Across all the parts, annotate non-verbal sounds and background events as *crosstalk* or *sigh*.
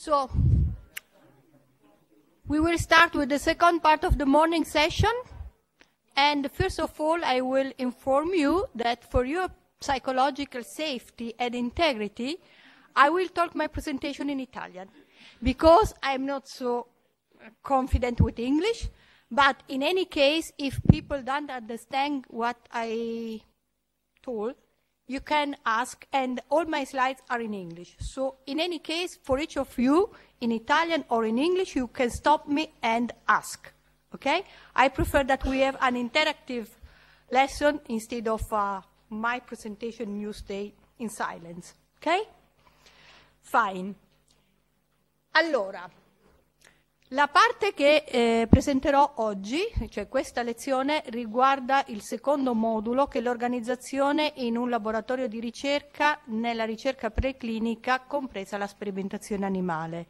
So, we will start with the second part of the morning session. And first of all, I will inform you that for your psychological safety and integrity, I will talk my presentation in Italian because I'm not so confident with English. But in any case, if people don't understand what I told, you can ask, and all my slides are in English. So in any case, for each of you, in Italian or in English, you can stop me and ask, okay? I prefer that we have an interactive lesson instead of uh, my presentation you stay in silence, okay? Fine. Allora, La parte che eh, presenterò oggi, cioè questa lezione, riguarda il secondo modulo che è l'organizzazione in un laboratorio di ricerca nella ricerca preclinica, compresa la sperimentazione animale.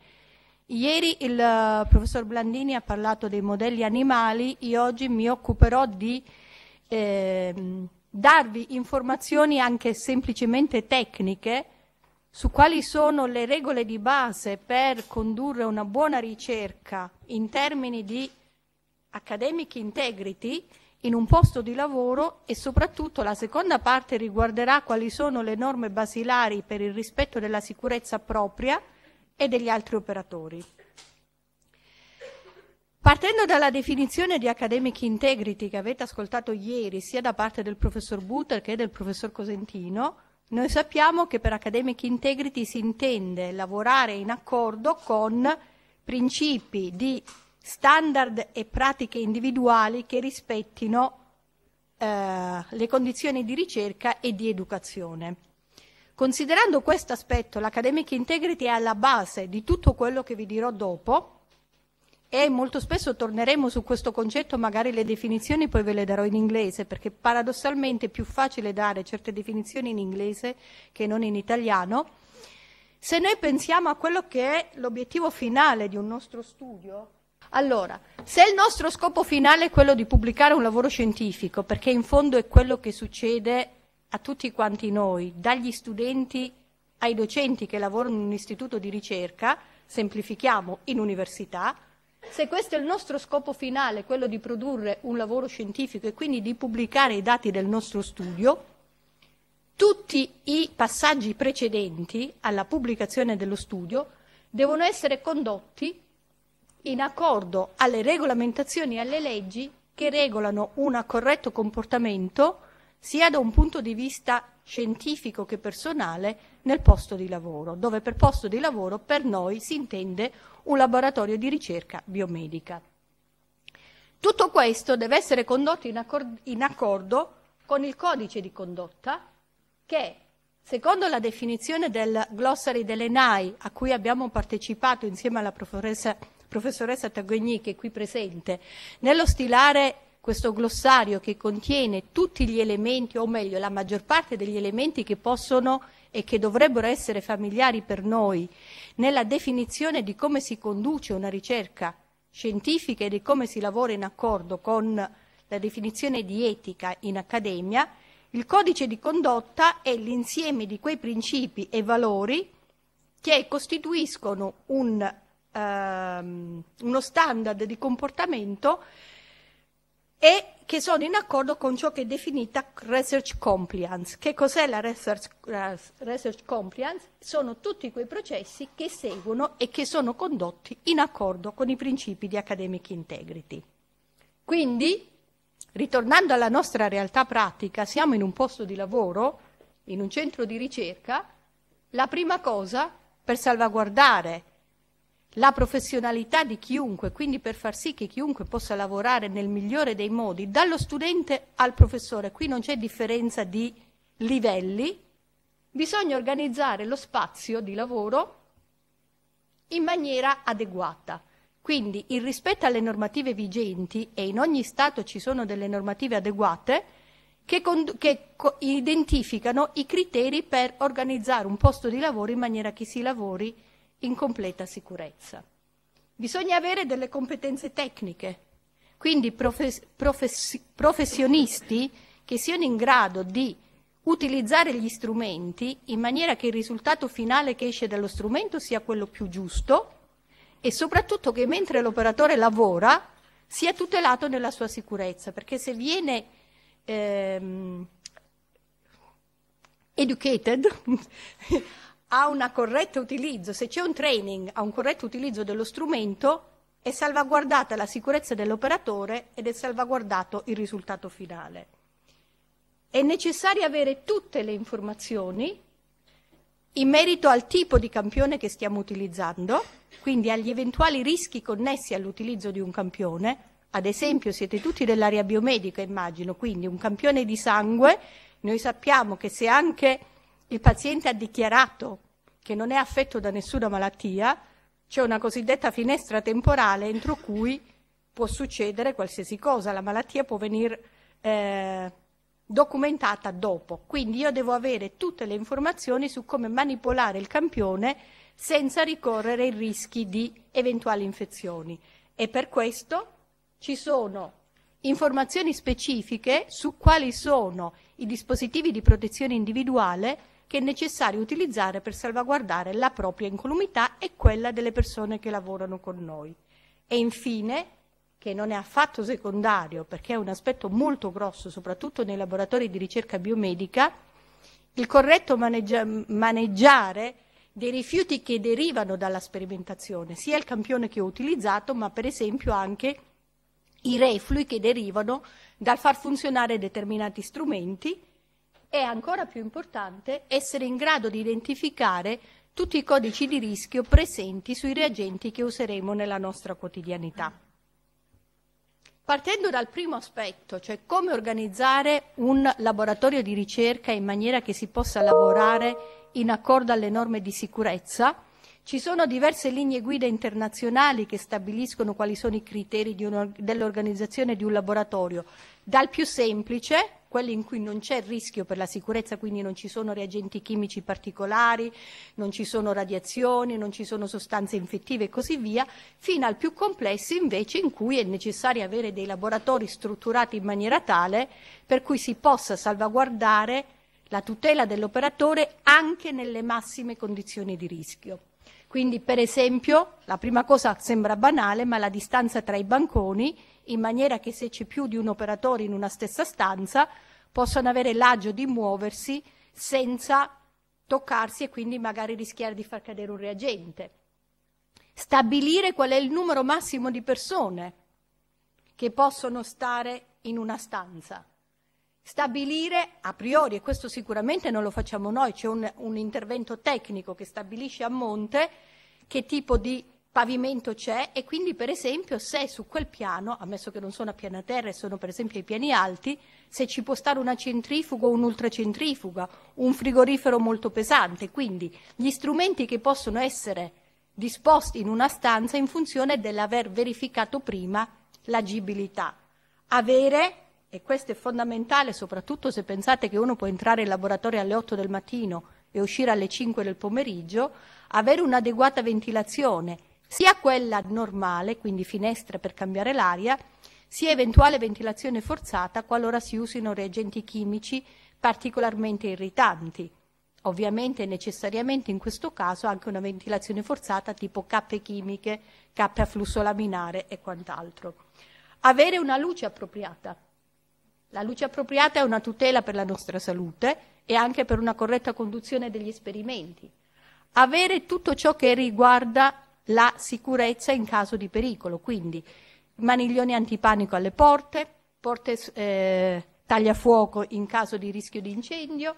Ieri il eh, professor Blandini ha parlato dei modelli animali, io oggi mi occuperò di eh, darvi informazioni anche semplicemente tecniche su quali sono le regole di base per condurre una buona ricerca in termini di academic integrity in un posto di lavoro e soprattutto la seconda parte riguarderà quali sono le norme basilari per il rispetto della sicurezza propria e degli altri operatori. Partendo dalla definizione di academic integrity che avete ascoltato ieri sia da parte del professor Butter che del professor Cosentino, noi sappiamo che per Academic Integrity si intende lavorare in accordo con principi di standard e pratiche individuali che rispettino eh, le condizioni di ricerca e di educazione. Considerando questo aspetto, l'Academic Integrity è alla base di tutto quello che vi dirò dopo e molto spesso torneremo su questo concetto, magari le definizioni poi ve le darò in inglese, perché paradossalmente è più facile dare certe definizioni in inglese che non in italiano. Se noi pensiamo a quello che è l'obiettivo finale di un nostro studio, allora, se il nostro scopo finale è quello di pubblicare un lavoro scientifico, perché in fondo è quello che succede a tutti quanti noi, dagli studenti ai docenti che lavorano in un istituto di ricerca, semplifichiamo in università, se questo è il nostro scopo finale, quello di produrre un lavoro scientifico e quindi di pubblicare i dati del nostro studio, tutti i passaggi precedenti alla pubblicazione dello studio devono essere condotti in accordo alle regolamentazioni e alle leggi che regolano un corretto comportamento sia da un punto di vista scientifico che personale nel posto di lavoro, dove per posto di lavoro per noi si intende un laboratorio di ricerca biomedica. Tutto questo deve essere condotto in, accord- in accordo con il codice di condotta che, secondo la definizione del glossary dell'ENAI, a cui abbiamo partecipato insieme alla professoressa, professoressa Taguigny, che è qui presente, nello stilare questo glossario che contiene tutti gli elementi, o meglio la maggior parte degli elementi che possono e che dovrebbero essere familiari per noi nella definizione di come si conduce una ricerca scientifica e di come si lavora in accordo con la definizione di etica in accademia, il codice di condotta è l'insieme di quei principi e valori che costituiscono un, ehm, uno standard di comportamento e che sono in accordo con ciò che è definita research compliance. Che cos'è la research, research compliance? Sono tutti quei processi che seguono e che sono condotti in accordo con i principi di academic integrity. Quindi, ritornando alla nostra realtà pratica, siamo in un posto di lavoro, in un centro di ricerca, la prima cosa per salvaguardare la professionalità di chiunque, quindi per far sì che chiunque possa lavorare nel migliore dei modi, dallo studente al professore, qui non c'è differenza di livelli, bisogna organizzare lo spazio di lavoro in maniera adeguata. Quindi il rispetto alle normative vigenti, e in ogni Stato ci sono delle normative adeguate, che, che identificano i criteri per organizzare un posto di lavoro in maniera che si lavori in completa sicurezza. Bisogna avere delle competenze tecniche, quindi profes- profes- professionisti che siano in grado di utilizzare gli strumenti in maniera che il risultato finale che esce dallo strumento sia quello più giusto e soprattutto che mentre l'operatore lavora sia tutelato nella sua sicurezza, perché se viene ehm, educated a un corretto utilizzo, se c'è un training a un corretto utilizzo dello strumento, è salvaguardata la sicurezza dell'operatore ed è salvaguardato il risultato finale. È necessario avere tutte le informazioni in merito al tipo di campione che stiamo utilizzando, quindi agli eventuali rischi connessi all'utilizzo di un campione. Ad esempio, siete tutti dell'area biomedica, immagino, quindi un campione di sangue, noi sappiamo che se anche il paziente ha dichiarato che non è affetto da nessuna malattia, c'è una cosiddetta finestra temporale entro cui può succedere qualsiasi cosa, la malattia può venire eh, documentata dopo. Quindi io devo avere tutte le informazioni su come manipolare il campione senza ricorrere ai rischi di eventuali infezioni. E per questo ci sono informazioni specifiche su quali sono i dispositivi di protezione individuale che è necessario utilizzare per salvaguardare la propria incolumità e quella delle persone che lavorano con noi. E infine, che non è affatto secondario perché è un aspetto molto grosso, soprattutto nei laboratori di ricerca biomedica, il corretto maneggia- maneggiare dei rifiuti che derivano dalla sperimentazione, sia il campione che ho utilizzato, ma per esempio anche i reflui che derivano dal far funzionare determinati strumenti è ancora più importante essere in grado di identificare tutti i codici di rischio presenti sui reagenti che useremo nella nostra quotidianità. Partendo dal primo aspetto, cioè come organizzare un laboratorio di ricerca in maniera che si possa lavorare in accordo alle norme di sicurezza, ci sono diverse linee guida internazionali che stabiliscono quali sono i criteri dell'organizzazione di un laboratorio, dal più semplice, quelli in cui non c'è rischio per la sicurezza, quindi non ci sono reagenti chimici particolari, non ci sono radiazioni, non ci sono sostanze infettive e così via, fino al più complesso invece in cui è necessario avere dei laboratori strutturati in maniera tale per cui si possa salvaguardare la tutela dell'operatore anche nelle massime condizioni di rischio. Quindi, per esempio, la prima cosa sembra banale, ma la distanza tra i banconi in maniera che se c'è più di un operatore in una stessa stanza possano avere l'agio di muoversi senza toccarsi e quindi magari rischiare di far cadere un reagente. Stabilire qual è il numero massimo di persone che possono stare in una stanza. Stabilire a priori, e questo sicuramente non lo facciamo noi, c'è un, un intervento tecnico che stabilisce a monte che tipo di pavimento c'è e quindi per esempio se su quel piano, ammesso che non sono a piana terra e sono per esempio ai piani alti, se ci può stare una centrifuga o un'ultracentrifuga, un frigorifero molto pesante, quindi gli strumenti che possono essere disposti in una stanza in funzione dell'aver verificato prima l'agibilità. Avere, e questo è fondamentale soprattutto se pensate che uno può entrare in laboratorio alle 8 del mattino e uscire alle 5 del pomeriggio, avere un'adeguata ventilazione sia quella normale, quindi finestre per cambiare l'aria, sia eventuale ventilazione forzata qualora si usino reagenti chimici particolarmente irritanti. Ovviamente necessariamente in questo caso anche una ventilazione forzata tipo cappe chimiche, cappe a flusso laminare e quant'altro. Avere una luce appropriata. La luce appropriata è una tutela per la nostra salute e anche per una corretta conduzione degli esperimenti. Avere tutto ciò che riguarda la sicurezza in caso di pericolo, quindi maniglioni antipanico alle porte, porte eh, tagliafuoco in caso di rischio di incendio,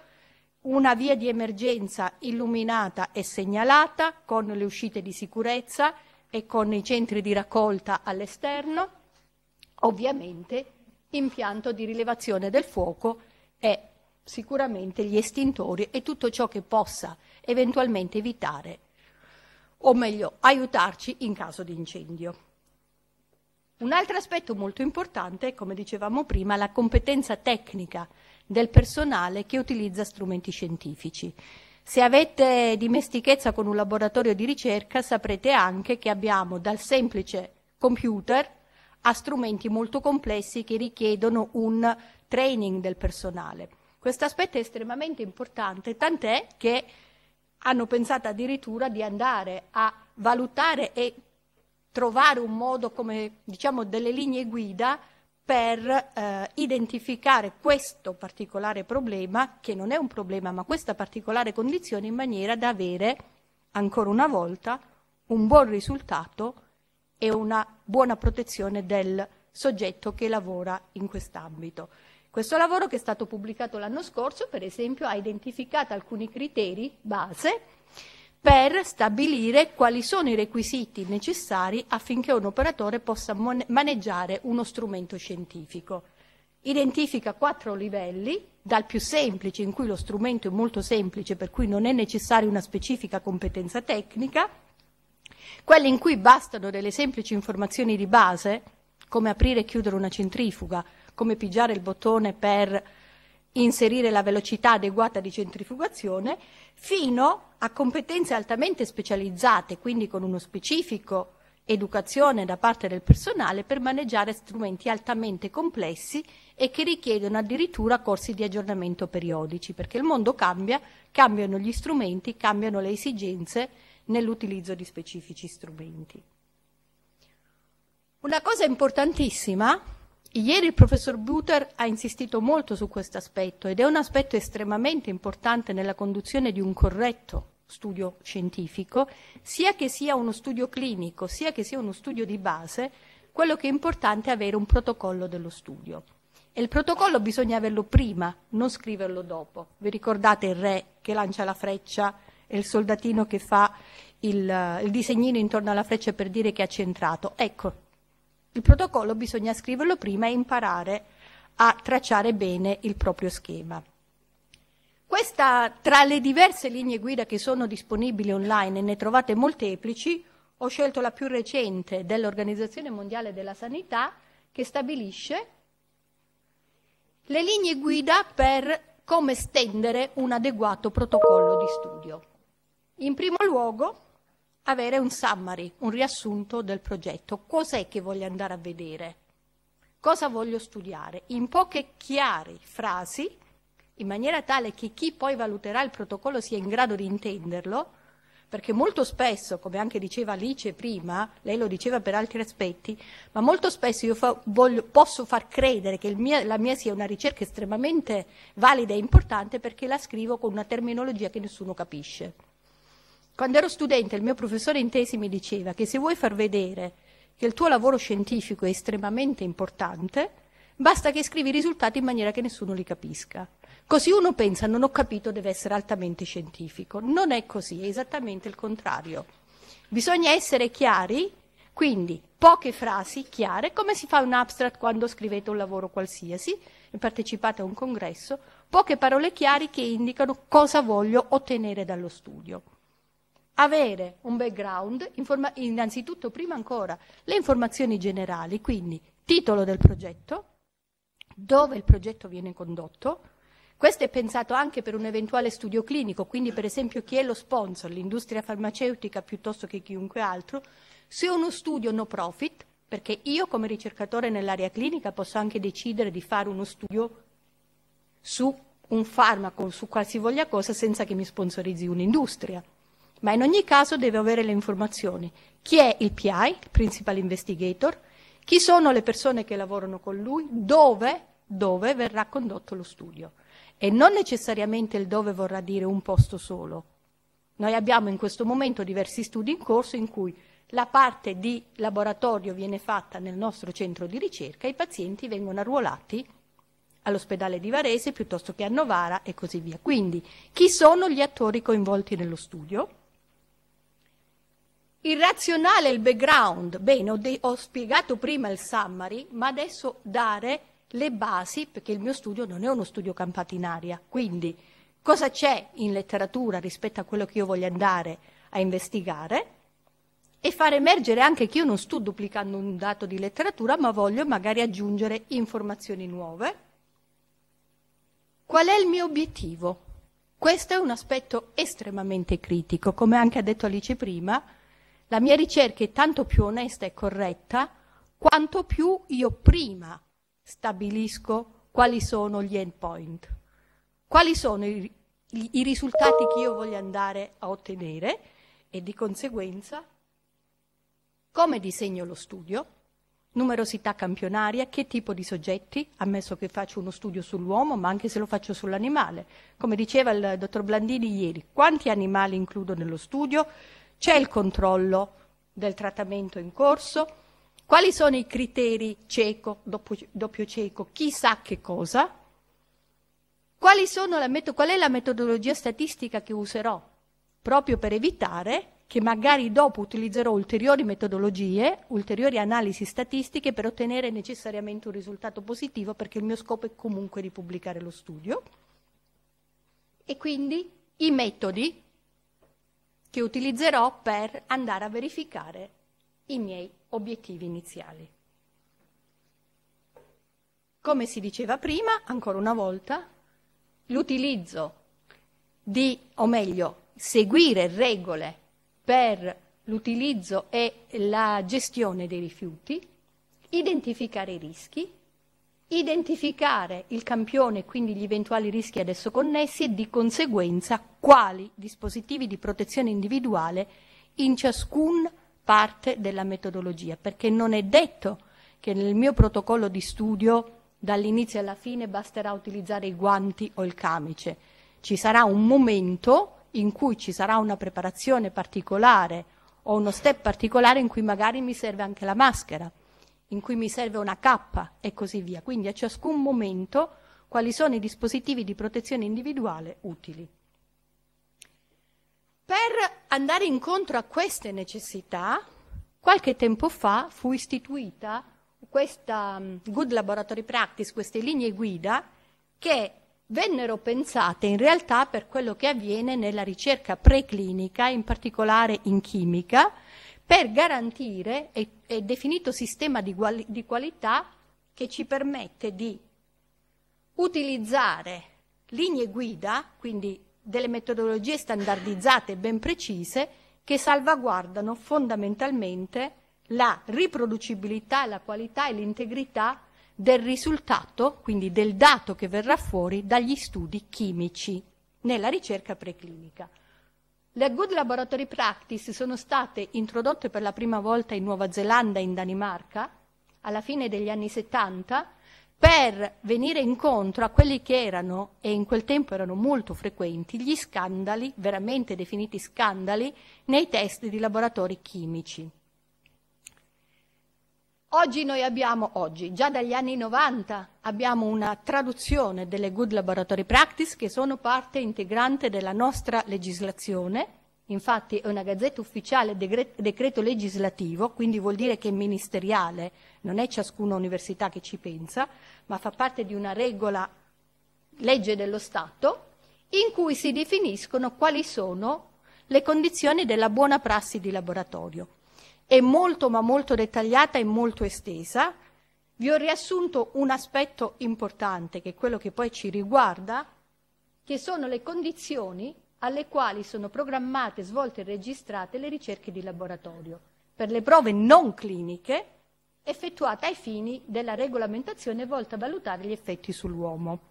una via di emergenza illuminata e segnalata con le uscite di sicurezza e con i centri di raccolta all'esterno, ovviamente impianto di rilevazione del fuoco e sicuramente gli estintori e tutto ciò che possa eventualmente evitare o meglio aiutarci in caso di incendio. Un altro aspetto molto importante, come dicevamo prima, è la competenza tecnica del personale che utilizza strumenti scientifici. Se avete dimestichezza con un laboratorio di ricerca saprete anche che abbiamo dal semplice computer a strumenti molto complessi che richiedono un training del personale. Questo aspetto è estremamente importante, tant'è che hanno pensato addirittura di andare a valutare e trovare un modo, come diciamo, delle linee guida per eh, identificare questo particolare problema, che non è un problema, ma questa particolare condizione, in maniera da avere, ancora una volta, un buon risultato e una buona protezione del soggetto che lavora in quest'ambito. Questo lavoro che è stato pubblicato l'anno scorso, per esempio, ha identificato alcuni criteri base per stabilire quali sono i requisiti necessari affinché un operatore possa maneggiare uno strumento scientifico. Identifica quattro livelli, dal più semplice, in cui lo strumento è molto semplice, per cui non è necessaria una specifica competenza tecnica, quelli in cui bastano delle semplici informazioni di base, come aprire e chiudere una centrifuga, come pigiare il bottone per inserire la velocità adeguata di centrifugazione, fino a competenze altamente specializzate, quindi con uno specifico educazione da parte del personale per maneggiare strumenti altamente complessi e che richiedono addirittura corsi di aggiornamento periodici, perché il mondo cambia, cambiano gli strumenti, cambiano le esigenze nell'utilizzo di specifici strumenti. Una cosa importantissima Ieri il professor Buter ha insistito molto su questo aspetto ed è un aspetto estremamente importante nella conduzione di un corretto studio scientifico, sia che sia uno studio clinico, sia che sia uno studio di base, quello che è importante è avere un protocollo dello studio. E il protocollo bisogna averlo prima, non scriverlo dopo. Vi ricordate il re che lancia la freccia e il soldatino che fa il, il disegnino intorno alla freccia per dire che ha centrato? Ecco, il protocollo bisogna scriverlo prima e imparare a tracciare bene il proprio schema. Questa, tra le diverse linee guida che sono disponibili online, e ne trovate molteplici, ho scelto la più recente dell'Organizzazione Mondiale della Sanità che stabilisce le linee guida per come stendere un adeguato protocollo di studio. In primo luogo, avere un summary, un riassunto del progetto. Cos'è che voglio andare a vedere? Cosa voglio studiare? In poche chiare frasi, in maniera tale che chi poi valuterà il protocollo sia in grado di intenderlo, perché molto spesso, come anche diceva Alice prima, lei lo diceva per altri aspetti, ma molto spesso io fa, voglio, posso far credere che mia, la mia sia una ricerca estremamente valida e importante perché la scrivo con una terminologia che nessuno capisce. Quando ero studente il mio professore in tesi mi diceva che se vuoi far vedere che il tuo lavoro scientifico è estremamente importante, basta che scrivi i risultati in maniera che nessuno li capisca. Così uno pensa non ho capito deve essere altamente scientifico. Non è così, è esattamente il contrario. Bisogna essere chiari, quindi poche frasi chiare, come si fa un abstract quando scrivete un lavoro qualsiasi e partecipate a un congresso, poche parole chiare che indicano cosa voglio ottenere dallo studio avere un background, informa- innanzitutto prima ancora le informazioni generali, quindi titolo del progetto, dove il progetto viene condotto, questo è pensato anche per un eventuale studio clinico, quindi per esempio chi è lo sponsor, l'industria farmaceutica piuttosto che chiunque altro, se uno studio no profit, perché io come ricercatore nell'area clinica posso anche decidere di fare uno studio su un farmaco, su qualsivoglia cosa, senza che mi sponsorizzi un'industria ma in ogni caso deve avere le informazioni. Chi è il PI, il Principal Investigator, chi sono le persone che lavorano con lui, dove, dove verrà condotto lo studio. E non necessariamente il dove vorrà dire un posto solo. Noi abbiamo in questo momento diversi studi in corso in cui la parte di laboratorio viene fatta nel nostro centro di ricerca e i pazienti vengono arruolati all'ospedale di Varese piuttosto che a Novara e così via. Quindi chi sono gli attori coinvolti nello studio? Irrazionale il background, bene, ho, de- ho spiegato prima il summary, ma adesso dare le basi, perché il mio studio non è uno studio campato in aria, quindi cosa c'è in letteratura rispetto a quello che io voglio andare a investigare e far emergere anche che io non sto duplicando un dato di letteratura, ma voglio magari aggiungere informazioni nuove. Qual è il mio obiettivo? Questo è un aspetto estremamente critico, come anche ha detto Alice prima, la mia ricerca è tanto più onesta e corretta quanto più io prima stabilisco quali sono gli endpoint, quali sono i, i, i risultati che io voglio andare a ottenere e di conseguenza come disegno lo studio, numerosità campionaria, che tipo di soggetti, ammesso che faccio uno studio sull'uomo, ma anche se lo faccio sull'animale. Come diceva il dottor Blandini ieri, quanti animali includo nello studio, c'è il controllo del trattamento in corso, quali sono i criteri cieco, doppio, doppio cieco, chi sa che cosa, met- qual è la metodologia statistica che userò, proprio per evitare che magari dopo utilizzerò ulteriori metodologie, ulteriori analisi statistiche per ottenere necessariamente un risultato positivo perché il mio scopo è comunque di pubblicare lo studio. E quindi i metodi che utilizzerò per andare a verificare i miei obiettivi iniziali. Come si diceva prima, ancora una volta, l'utilizzo di, o meglio, seguire regole per l'utilizzo e la gestione dei rifiuti, identificare i rischi, identificare il campione e quindi gli eventuali rischi ad esso connessi e di conseguenza quali dispositivi di protezione individuale in ciascun parte della metodologia, perché non è detto che nel mio protocollo di studio dall'inizio alla fine basterà utilizzare i guanti o il camice. Ci sarà un momento in cui ci sarà una preparazione particolare o uno step particolare in cui magari mi serve anche la maschera in cui mi serve una cappa e così via. Quindi a ciascun momento quali sono i dispositivi di protezione individuale utili. Per andare incontro a queste necessità, qualche tempo fa fu istituita questa mm, Good Laboratory Practice, queste linee guida che vennero pensate in realtà per quello che avviene nella ricerca preclinica, in particolare in chimica, per garantire e, e definito sistema di, quali, di qualità che ci permette di utilizzare linee guida, quindi delle metodologie standardizzate ben precise, che salvaguardano fondamentalmente la riproducibilità, la qualità e l'integrità del risultato, quindi del dato che verrà fuori dagli studi chimici nella ricerca preclinica. Le Good Laboratory Practice sono state introdotte per la prima volta in Nuova Zelanda e in Danimarca alla fine degli anni 70 per venire incontro a quelli che erano, e in quel tempo erano molto frequenti, gli scandali, veramente definiti scandali, nei test di laboratori chimici. Oggi noi abbiamo, oggi, già dagli anni 90, abbiamo una traduzione delle Good Laboratory Practice che sono parte integrante della nostra legislazione, infatti è una gazzetta ufficiale decreto legislativo, quindi vuol dire che è ministeriale, non è ciascuna università che ci pensa, ma fa parte di una regola legge dello Stato in cui si definiscono quali sono le condizioni della buona prassi di laboratorio è molto ma molto dettagliata e molto estesa. Vi ho riassunto un aspetto importante, che è quello che poi ci riguarda, che sono le condizioni alle quali sono programmate, svolte e registrate le ricerche di laboratorio per le prove non cliniche effettuate ai fini della regolamentazione volta a valutare gli effetti sull'uomo.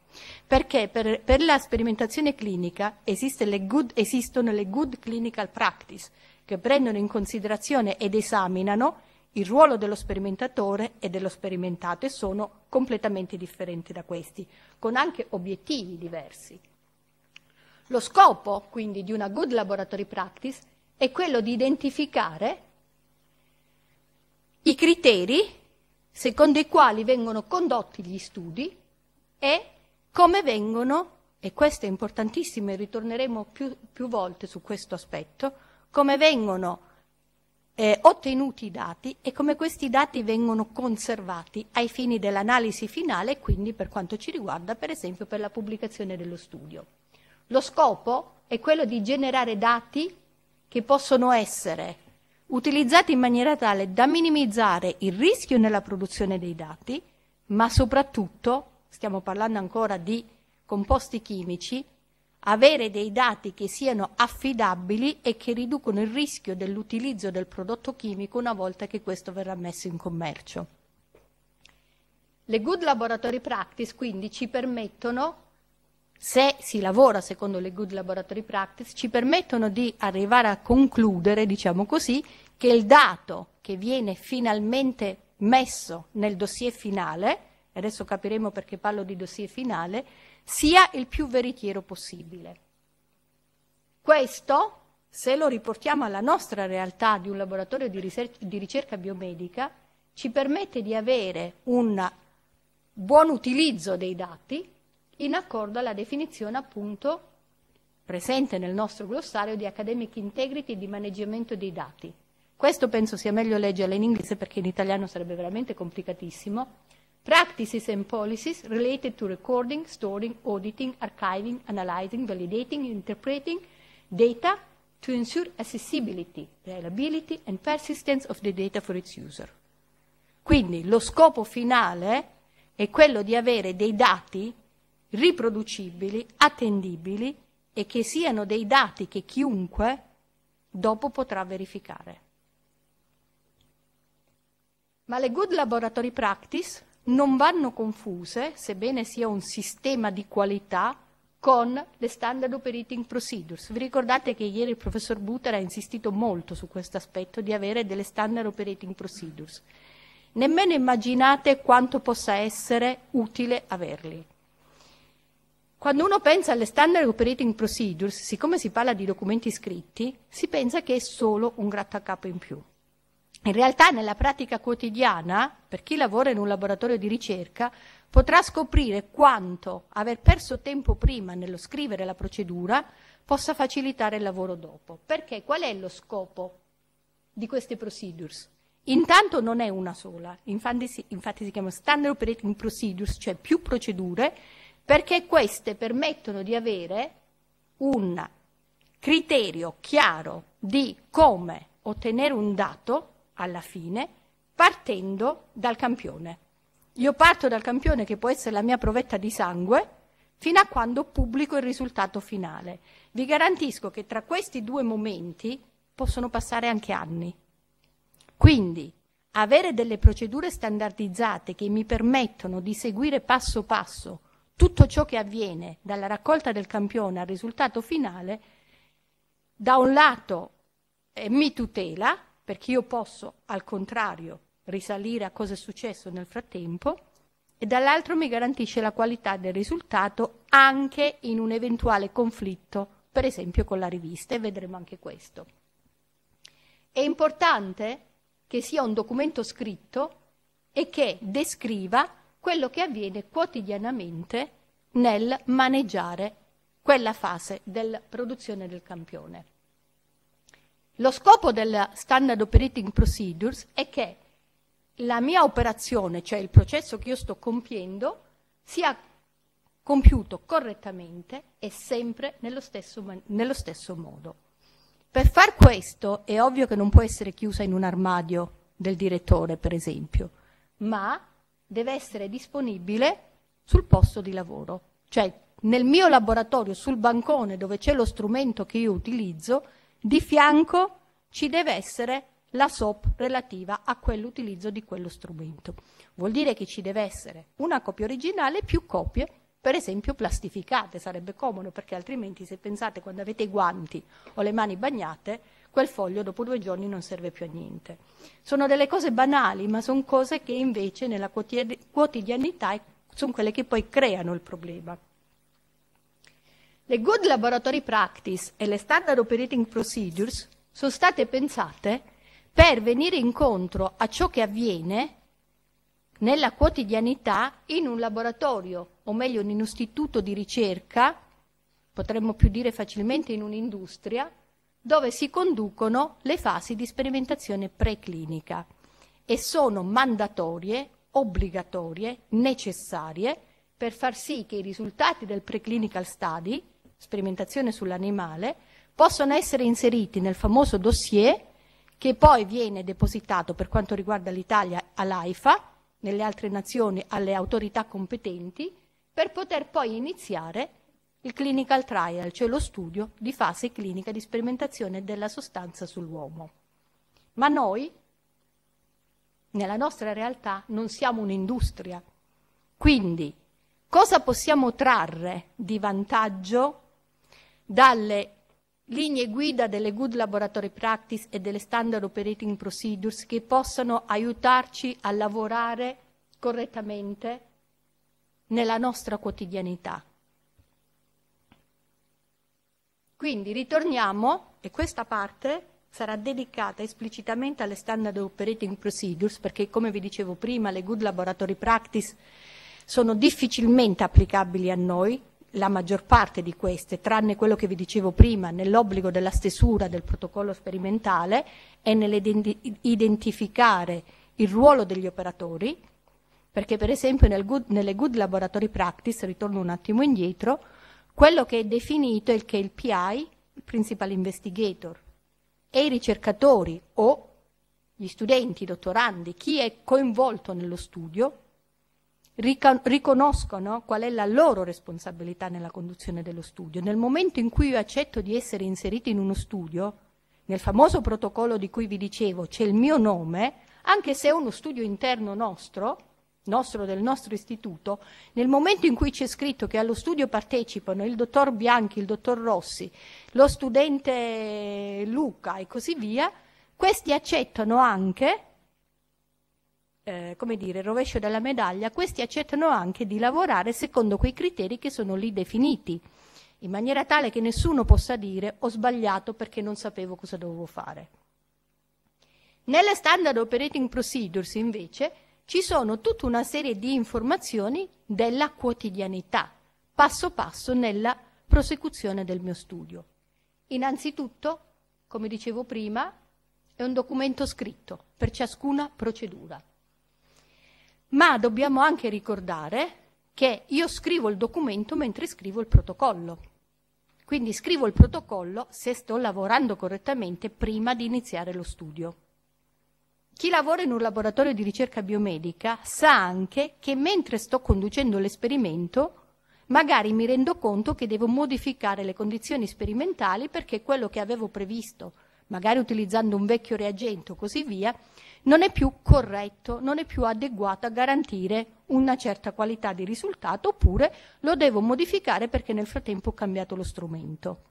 Perché per, per la sperimentazione clinica le good, esistono le good clinical practice, che prendono in considerazione ed esaminano il ruolo dello sperimentatore e dello sperimentato e sono completamente differenti da questi, con anche obiettivi diversi. Lo scopo quindi di una good laboratory practice è quello di identificare i criteri secondo i quali vengono condotti gli studi e come vengono, e questo è importantissimo e ritorneremo più, più volte su questo aspetto, come vengono eh, ottenuti i dati e come questi dati vengono conservati ai fini dell'analisi finale e quindi per quanto ci riguarda, per esempio, per la pubblicazione dello studio. Lo scopo è quello di generare dati che possono essere utilizzati in maniera tale da minimizzare il rischio nella produzione dei dati, ma soprattutto, stiamo parlando ancora di composti chimici, avere dei dati che siano affidabili e che riducono il rischio dell'utilizzo del prodotto chimico una volta che questo verrà messo in commercio. Le good laboratory practice quindi ci permettono, se si lavora secondo le good laboratory practice, ci permettono di arrivare a concludere, diciamo così, che il dato che viene finalmente messo nel dossier finale, adesso capiremo perché parlo di dossier finale, sia il più veritiero possibile. Questo, se lo riportiamo alla nostra realtà di un laboratorio di, ricerca, di ricerca biomedica, ci permette di avere un buon utilizzo dei dati in accordo alla definizione appunto presente nel nostro glossario di Academic Integrity e di maneggiamento dei dati. Questo penso sia meglio leggerla in inglese perché in italiano sarebbe veramente complicatissimo, practices and policies related to recording, storing, auditing, archiving, analyzing, validating, interpreting data to ensure accessibility, reliability and persistence of the data for its user. Quindi lo scopo finale è quello di avere dei dati riproducibili, attendibili e che siano dei dati che chiunque dopo potrà verificare. Ma le good laboratory practice non vanno confuse, sebbene sia un sistema di qualità, con le standard operating procedures. Vi ricordate che ieri il professor Buter ha insistito molto su questo aspetto di avere delle standard operating procedures. Nemmeno immaginate quanto possa essere utile averli. Quando uno pensa alle standard operating procedures, siccome si parla di documenti scritti, si pensa che è solo un grattacapo in più. In realtà nella pratica quotidiana, per chi lavora in un laboratorio di ricerca, potrà scoprire quanto aver perso tempo prima nello scrivere la procedura possa facilitare il lavoro dopo. Perché qual è lo scopo di queste procedures? Intanto non è una sola, infatti si, infatti si chiama standard operating procedures, cioè più procedure, perché queste permettono di avere un criterio chiaro di come ottenere un dato alla fine partendo dal campione. Io parto dal campione che può essere la mia provetta di sangue fino a quando pubblico il risultato finale. Vi garantisco che tra questi due momenti possono passare anche anni. Quindi avere delle procedure standardizzate che mi permettono di seguire passo passo tutto ciò che avviene dalla raccolta del campione al risultato finale, da un lato eh, mi tutela, perché io posso, al contrario, risalire a cosa è successo nel frattempo e dall'altro mi garantisce la qualità del risultato anche in un eventuale conflitto, per esempio con la rivista, e vedremo anche questo. È importante che sia un documento scritto e che descriva quello che avviene quotidianamente nel maneggiare quella fase della produzione del campione. Lo scopo della Standard Operating Procedures è che la mia operazione, cioè il processo che io sto compiendo, sia compiuto correttamente e sempre nello stesso, nello stesso modo. Per far questo è ovvio che non può essere chiusa in un armadio del direttore, per esempio, ma deve essere disponibile sul posto di lavoro, cioè nel mio laboratorio, sul bancone dove c'è lo strumento che io utilizzo, di fianco ci deve essere la SOP relativa a quell'utilizzo di quello strumento. Vuol dire che ci deve essere una copia originale più copie, per esempio plastificate, sarebbe comodo perché altrimenti se pensate quando avete i guanti o le mani bagnate, quel foglio dopo due giorni non serve più a niente. Sono delle cose banali, ma sono cose che invece nella quotidianità sono quelle che poi creano il problema. Le Good Laboratory Practice e le Standard Operating Procedures sono state pensate per venire incontro a ciò che avviene nella quotidianità in un laboratorio, o meglio in un istituto di ricerca, potremmo più dire facilmente in un'industria, dove si conducono le fasi di sperimentazione preclinica e sono mandatorie, obbligatorie, necessarie per far sì che i risultati del preclinical study sperimentazione sull'animale, possono essere inseriti nel famoso dossier che poi viene depositato per quanto riguarda l'Italia all'AIFA, nelle altre nazioni alle autorità competenti, per poter poi iniziare il clinical trial, cioè lo studio di fase clinica di sperimentazione della sostanza sull'uomo. Ma noi, nella nostra realtà, non siamo un'industria. Quindi, cosa possiamo trarre di vantaggio dalle linee guida delle Good Laboratory Practice e delle Standard Operating Procedures che possano aiutarci a lavorare correttamente nella nostra quotidianità. Quindi ritorniamo, e questa parte sarà dedicata esplicitamente alle Standard Operating Procedures, perché come vi dicevo prima le Good Laboratory Practice sono difficilmente applicabili a noi, la maggior parte di queste, tranne quello che vi dicevo prima, nell'obbligo della stesura del protocollo sperimentale e nell'identificare il ruolo degli operatori, perché per esempio nel good, nelle Good Laboratory Practice, ritorno un attimo indietro, quello che è definito è che il PI, il Principal Investigator, e i ricercatori o gli studenti, i dottorandi, chi è coinvolto nello studio, riconoscono qual è la loro responsabilità nella conduzione dello studio. Nel momento in cui io accetto di essere inserito in uno studio, nel famoso protocollo di cui vi dicevo c'è il mio nome, anche se è uno studio interno nostro, nostro del nostro istituto, nel momento in cui c'è scritto che allo studio partecipano il dottor Bianchi, il dottor Rossi, lo studente Luca e così via, questi accettano anche eh, come dire, il rovescio della medaglia, questi accettano anche di lavorare secondo quei criteri che sono lì definiti, in maniera tale che nessuno possa dire ho sbagliato perché non sapevo cosa dovevo fare. Nelle standard operating procedures, invece, ci sono tutta una serie di informazioni della quotidianità, passo passo nella prosecuzione del mio studio. Innanzitutto, come dicevo prima, è un documento scritto per ciascuna procedura ma dobbiamo anche ricordare che io scrivo il documento mentre scrivo il protocollo. Quindi scrivo il protocollo se sto lavorando correttamente prima di iniziare lo studio. Chi lavora in un laboratorio di ricerca biomedica sa anche che mentre sto conducendo l'esperimento magari mi rendo conto che devo modificare le condizioni sperimentali perché quello che avevo previsto, magari utilizzando un vecchio reagente o così via, non è più corretto, non è più adeguato a garantire una certa qualità di risultato oppure lo devo modificare perché nel frattempo ho cambiato lo strumento.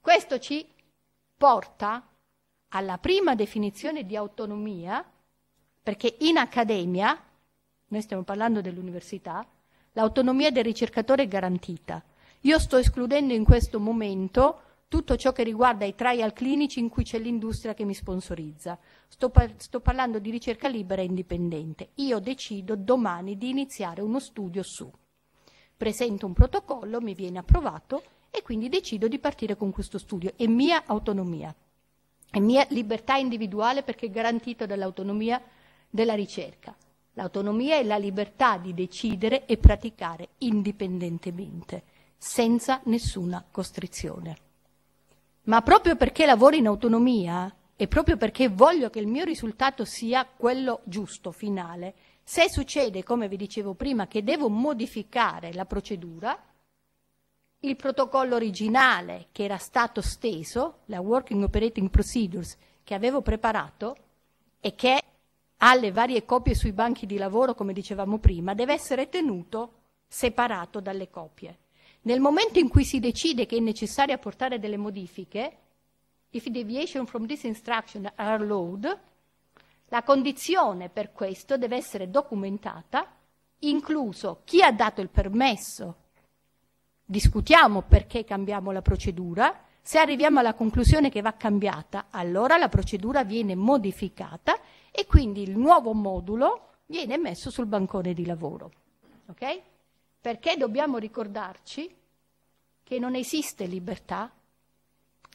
Questo ci porta alla prima definizione di autonomia, perché in accademia, noi stiamo parlando dell'università, l'autonomia del ricercatore è garantita. Io sto escludendo in questo momento tutto ciò che riguarda i trial clinici in cui c'è l'industria che mi sponsorizza. Sto, par- sto parlando di ricerca libera e indipendente. Io decido domani di iniziare uno studio su. Presento un protocollo, mi viene approvato e quindi decido di partire con questo studio. È mia autonomia, è mia libertà individuale perché è garantita dall'autonomia della ricerca. L'autonomia è la libertà di decidere e praticare indipendentemente, senza nessuna costrizione. Ma proprio perché lavoro in autonomia, e proprio perché voglio che il mio risultato sia quello giusto, finale, se succede, come vi dicevo prima, che devo modificare la procedura, il protocollo originale che era stato steso, la Working Operating Procedures, che avevo preparato e che ha le varie copie sui banchi di lavoro, come dicevamo prima, deve essere tenuto separato dalle copie. Nel momento in cui si decide che è necessario apportare delle modifiche, if deviation from this instruction are allowed, la condizione per questo deve essere documentata, incluso chi ha dato il permesso. Discutiamo perché cambiamo la procedura. Se arriviamo alla conclusione che va cambiata, allora la procedura viene modificata e quindi il nuovo modulo viene messo sul bancone di lavoro. Okay? Perché dobbiamo ricordarci che non esiste libertà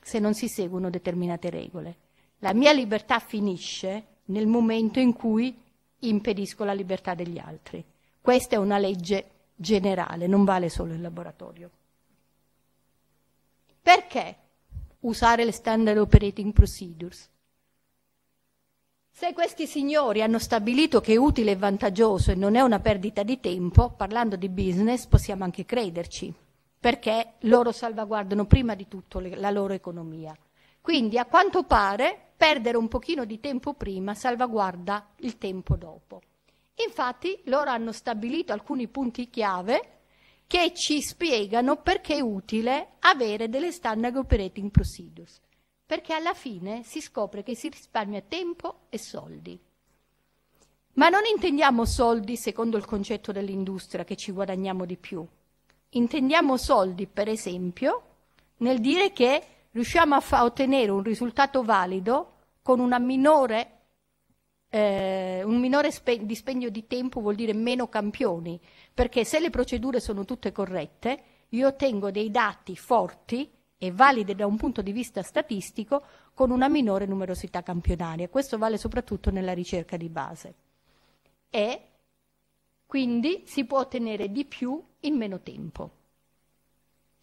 se non si seguono determinate regole. La mia libertà finisce nel momento in cui impedisco la libertà degli altri. Questa è una legge generale, non vale solo il laboratorio. Perché usare le standard operating procedures? Se questi signori hanno stabilito che è utile e vantaggioso e non è una perdita di tempo, parlando di business possiamo anche crederci perché loro salvaguardano prima di tutto le, la loro economia. Quindi a quanto pare perdere un pochino di tempo prima salvaguarda il tempo dopo. Infatti loro hanno stabilito alcuni punti chiave che ci spiegano perché è utile avere delle standard operating procedures, perché alla fine si scopre che si risparmia tempo e soldi. Ma non intendiamo soldi secondo il concetto dell'industria che ci guadagniamo di più, intendiamo soldi, per esempio, nel dire che riusciamo a fa- ottenere un risultato valido con minore, eh, un minore spe- dispendio di tempo, vuol dire meno campioni, perché se le procedure sono tutte corrette, io ottengo dei dati forti e valide da un punto di vista statistico con una minore numerosità campionaria. Questo vale soprattutto nella ricerca di base. E quindi si può ottenere di più in meno tempo.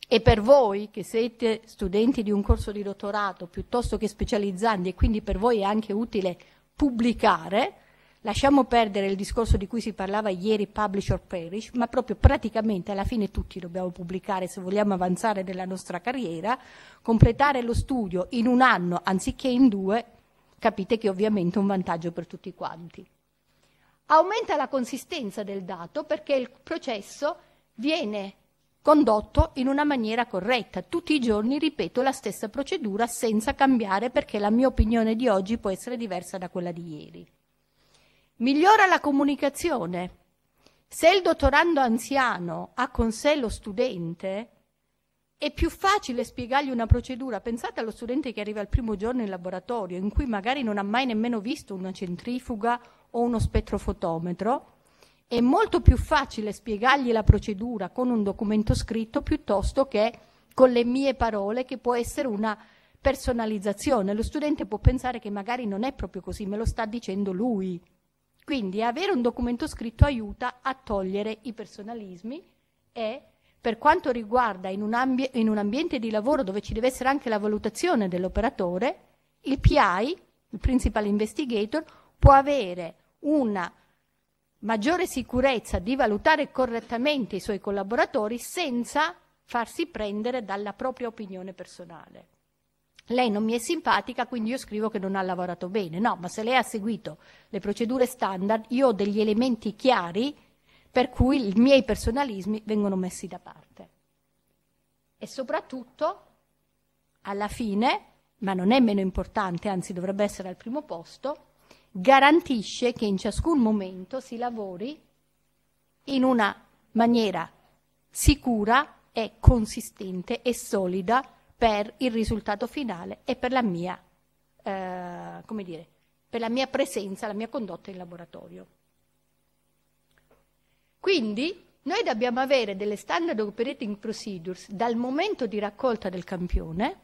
E per voi che siete studenti di un corso di dottorato piuttosto che specializzanti e quindi per voi è anche utile pubblicare, lasciamo perdere il discorso di cui si parlava ieri, publish or perish, ma proprio praticamente alla fine tutti dobbiamo pubblicare se vogliamo avanzare nella nostra carriera, completare lo studio in un anno anziché in due, capite che è ovviamente un vantaggio per tutti quanti aumenta la consistenza del dato perché il processo viene condotto in una maniera corretta. Tutti i giorni ripeto la stessa procedura senza cambiare perché la mia opinione di oggi può essere diversa da quella di ieri. Migliora la comunicazione. Se il dottorando anziano ha con sé lo studente, è più facile spiegargli una procedura. Pensate allo studente che arriva il primo giorno in laboratorio, in cui magari non ha mai nemmeno visto una centrifuga o uno spettrofotometro, è molto più facile spiegargli la procedura con un documento scritto piuttosto che con le mie parole, che può essere una personalizzazione. Lo studente può pensare che magari non è proprio così, me lo sta dicendo lui. Quindi avere un documento scritto aiuta a togliere i personalismi e per quanto riguarda in un, ambi- in un ambiente di lavoro dove ci deve essere anche la valutazione dell'operatore, il PI, il Principal Investigator, può avere una maggiore sicurezza di valutare correttamente i suoi collaboratori senza farsi prendere dalla propria opinione personale. Lei non mi è simpatica, quindi io scrivo che non ha lavorato bene. No, ma se lei ha seguito le procedure standard, io ho degli elementi chiari per cui i miei personalismi vengono messi da parte. E soprattutto, alla fine, ma non è meno importante, anzi dovrebbe essere al primo posto, garantisce che in ciascun momento si lavori in una maniera sicura e consistente e solida per il risultato finale e per la mia, eh, come dire, per la mia presenza, la mia condotta in laboratorio. Quindi noi dobbiamo avere delle standard operating procedures dal momento di raccolta del campione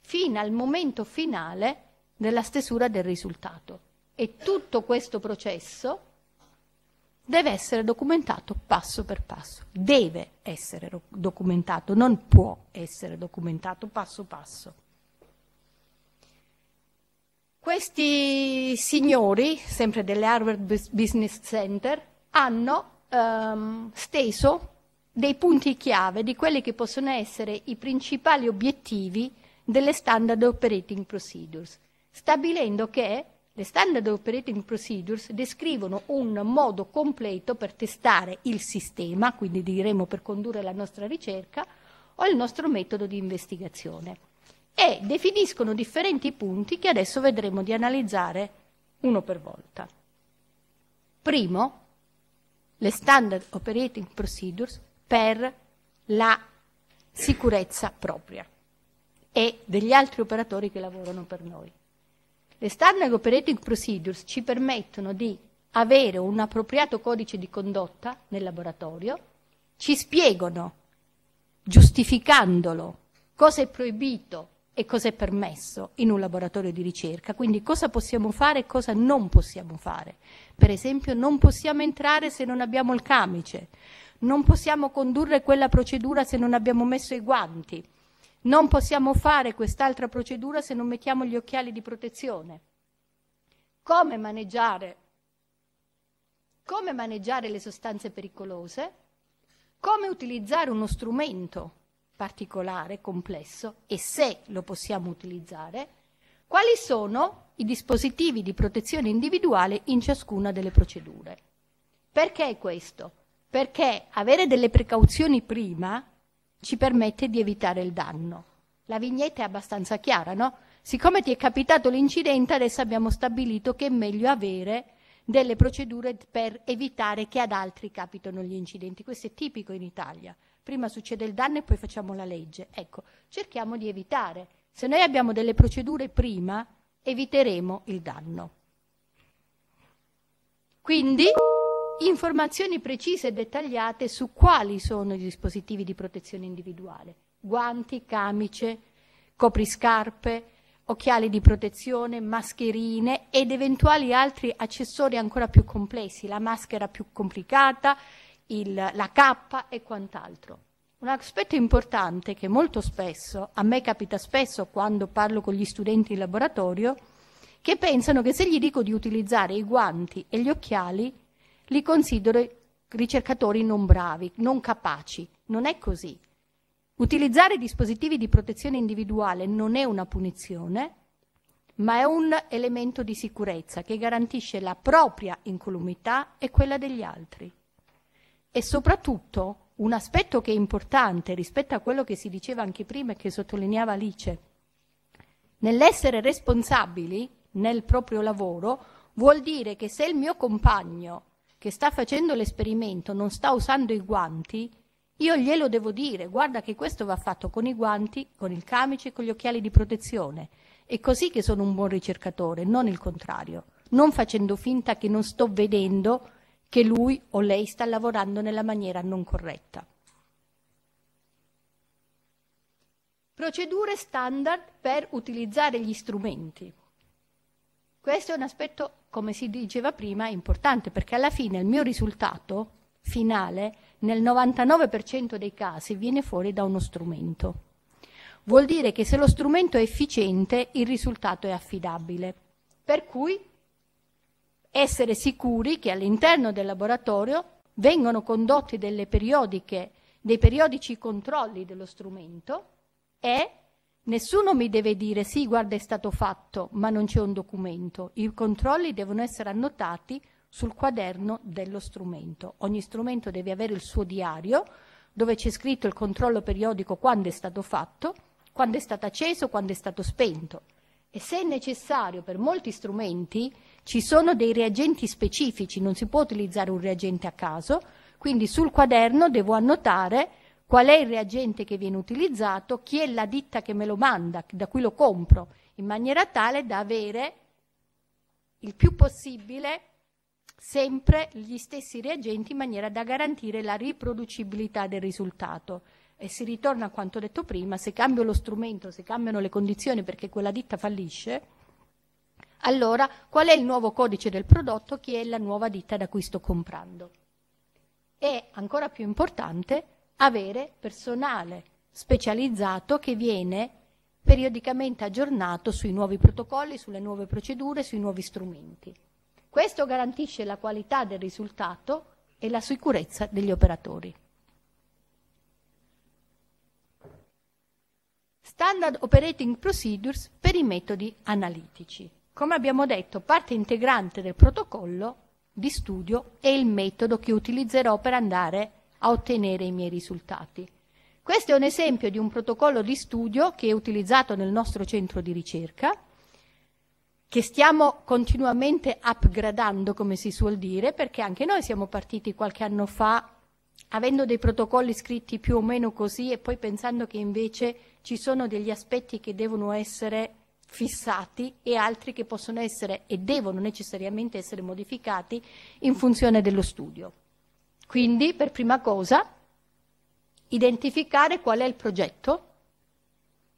fino al momento finale della stesura del risultato. E tutto questo processo deve essere documentato passo per passo, deve essere documentato, non può essere documentato passo passo. Questi signori, sempre delle Harvard Business Center, hanno ehm, steso dei punti chiave di quelli che possono essere i principali obiettivi delle standard operating procedures, stabilendo che le standard operating procedures descrivono un modo completo per testare il sistema, quindi diremo per condurre la nostra ricerca, o il nostro metodo di investigazione e definiscono differenti punti che adesso vedremo di analizzare uno per volta. Primo, le standard operating procedures per la sicurezza propria e degli altri operatori che lavorano per noi. Le Standard Operating Procedures ci permettono di avere un appropriato codice di condotta nel laboratorio, ci spiegano, giustificandolo, cosa è proibito e cosa è permesso in un laboratorio di ricerca, quindi cosa possiamo fare e cosa non possiamo fare. Per esempio non possiamo entrare se non abbiamo il camice, non possiamo condurre quella procedura se non abbiamo messo i guanti, non possiamo fare quest'altra procedura se non mettiamo gli occhiali di protezione. Come maneggiare, come maneggiare le sostanze pericolose? Come utilizzare uno strumento particolare, complesso e se lo possiamo utilizzare? Quali sono i dispositivi di protezione individuale in ciascuna delle procedure? Perché questo? Perché avere delle precauzioni prima ci permette di evitare il danno. La vignetta è abbastanza chiara, no? Siccome ti è capitato l'incidente, adesso abbiamo stabilito che è meglio avere delle procedure per evitare che ad altri capitano gli incidenti. Questo è tipico in Italia. Prima succede il danno e poi facciamo la legge. Ecco, cerchiamo di evitare. Se noi abbiamo delle procedure prima, eviteremo il danno. Quindi informazioni precise e dettagliate su quali sono i dispositivi di protezione individuale, guanti, camice, copriscarpe, occhiali di protezione, mascherine ed eventuali altri accessori ancora più complessi, la maschera più complicata, il, la cappa e quant'altro. Un aspetto importante che molto spesso, a me capita spesso quando parlo con gli studenti in laboratorio, che pensano che se gli dico di utilizzare i guanti e gli occhiali li considero ricercatori non bravi, non capaci. Non è così. Utilizzare dispositivi di protezione individuale non è una punizione, ma è un elemento di sicurezza che garantisce la propria incolumità e quella degli altri. E soprattutto un aspetto che è importante rispetto a quello che si diceva anche prima e che sottolineava Alice, nell'essere responsabili nel proprio lavoro vuol dire che se il mio compagno che sta facendo l'esperimento non sta usando i guanti, io glielo devo dire, guarda che questo va fatto con i guanti, con il camice e con gli occhiali di protezione. È così che sono un buon ricercatore, non il contrario, non facendo finta che non sto vedendo che lui o lei sta lavorando nella maniera non corretta. Procedure standard per utilizzare gli strumenti. Questo è un aspetto, come si diceva prima, importante perché alla fine il mio risultato finale nel 99% dei casi viene fuori da uno strumento. Vuol dire che se lo strumento è efficiente il risultato è affidabile. Per cui essere sicuri che all'interno del laboratorio vengono condotti dei periodici controlli dello strumento e Nessuno mi deve dire sì, guarda è stato fatto, ma non c'è un documento. I controlli devono essere annotati sul quaderno dello strumento. Ogni strumento deve avere il suo diario dove c'è scritto il controllo periodico quando è stato fatto, quando è stato acceso, quando è stato spento. E se è necessario per molti strumenti ci sono dei reagenti specifici, non si può utilizzare un reagente a caso, quindi sul quaderno devo annotare qual è il reagente che viene utilizzato, chi è la ditta che me lo manda, da cui lo compro, in maniera tale da avere il più possibile sempre gli stessi reagenti in maniera da garantire la riproducibilità del risultato. E si ritorna a quanto detto prima, se cambio lo strumento, se cambiano le condizioni perché quella ditta fallisce, allora qual è il nuovo codice del prodotto, chi è la nuova ditta da cui sto comprando. E ancora più importante, avere personale specializzato che viene periodicamente aggiornato sui nuovi protocolli, sulle nuove procedure, sui nuovi strumenti. Questo garantisce la qualità del risultato e la sicurezza degli operatori. Standard Operating Procedures per i metodi analitici. Come abbiamo detto, parte integrante del protocollo di studio è il metodo che utilizzerò per andare a a ottenere i miei risultati. Questo è un esempio di un protocollo di studio che è utilizzato nel nostro centro di ricerca, che stiamo continuamente upgradando, come si suol dire, perché anche noi siamo partiti qualche anno fa avendo dei protocolli scritti più o meno così e poi pensando che invece ci sono degli aspetti che devono essere fissati e altri che possono essere e devono necessariamente essere modificati in funzione dello studio. Quindi, per prima cosa, identificare qual è il progetto,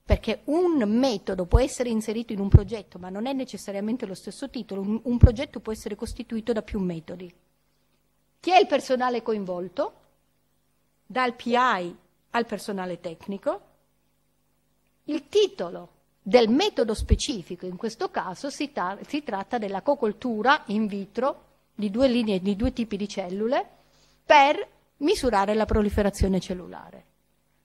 perché un metodo può essere inserito in un progetto, ma non è necessariamente lo stesso titolo, un, un progetto può essere costituito da più metodi. Chi è il personale coinvolto? Dal PI al personale tecnico. Il titolo del metodo specifico, in questo caso si, si tratta della cocoltura in vitro di due, linee, di due tipi di cellule, per misurare la proliferazione cellulare.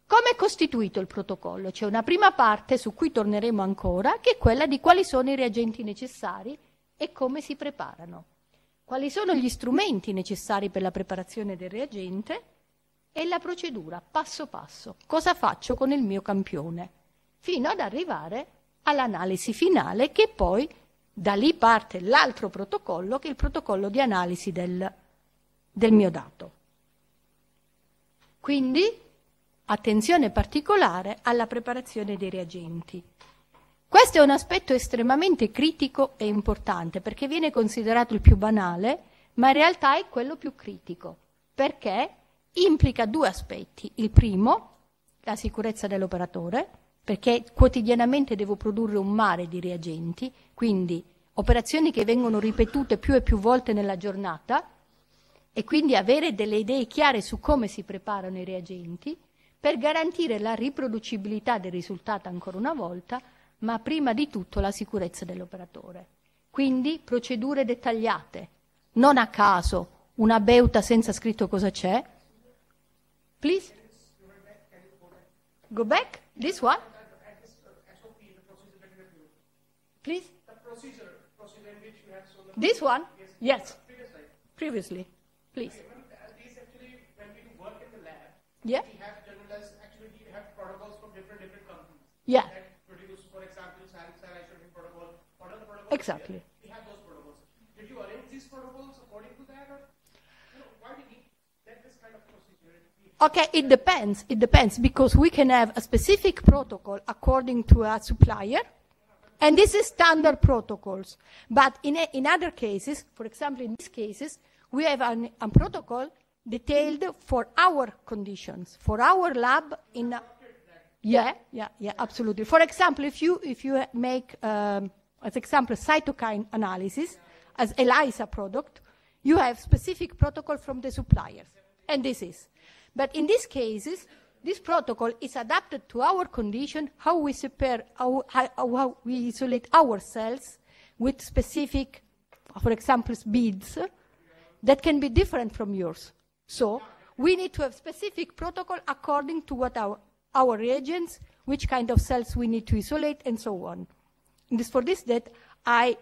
Come è costituito il protocollo? C'è una prima parte su cui torneremo ancora, che è quella di quali sono i reagenti necessari e come si preparano. Quali sono gli strumenti necessari per la preparazione del reagente e la procedura passo passo. Cosa faccio con il mio campione? Fino ad arrivare all'analisi finale che poi da lì parte l'altro protocollo che è il protocollo di analisi del del mio dato. Quindi attenzione particolare alla preparazione dei reagenti. Questo è un aspetto estremamente critico e importante perché viene considerato il più banale, ma in realtà è quello più critico perché implica due aspetti. Il primo, la sicurezza dell'operatore, perché quotidianamente devo produrre un mare di reagenti, quindi operazioni che vengono ripetute più e più volte nella giornata e quindi avere delle idee chiare su come si preparano i reagenti per garantire la riproducibilità del risultato ancora una volta, ma prima di tutto la sicurezza dell'operatore. Quindi procedure dettagliate, non a caso una beuta senza scritto cosa c'è. Please? Go back? This one? Please? This one? Yes. Previously. Please. Actually, lab, yeah. We have generalized, actually, we have protocols from different, different companies. Yeah. Produce, for example, SALIX isolation protocol, what are protocols? Exactly. We have those protocols. Did you arrange these protocols according to that? Or, you know, why did you get this kind of procedure? Okay, it depends. It depends because we can have a specific protocol according to a supplier, and this is standard protocols. But in, a, in other cases, for example, in these cases, we have an, a protocol detailed for our conditions, for our lab in. A, yeah, yeah, yeah, absolutely. For example, if you if you make um, as example cytokine analysis as ELISA product, you have specific protocol from the suppliers, and this is. But in these cases, this protocol is adapted to our condition, how we separate how, how, how we isolate our cells with specific, for example, beads that can be different from yours. So we need to have specific protocol according to what our, our reagents, which kind of cells we need to isolate, and so on. And it's for this that I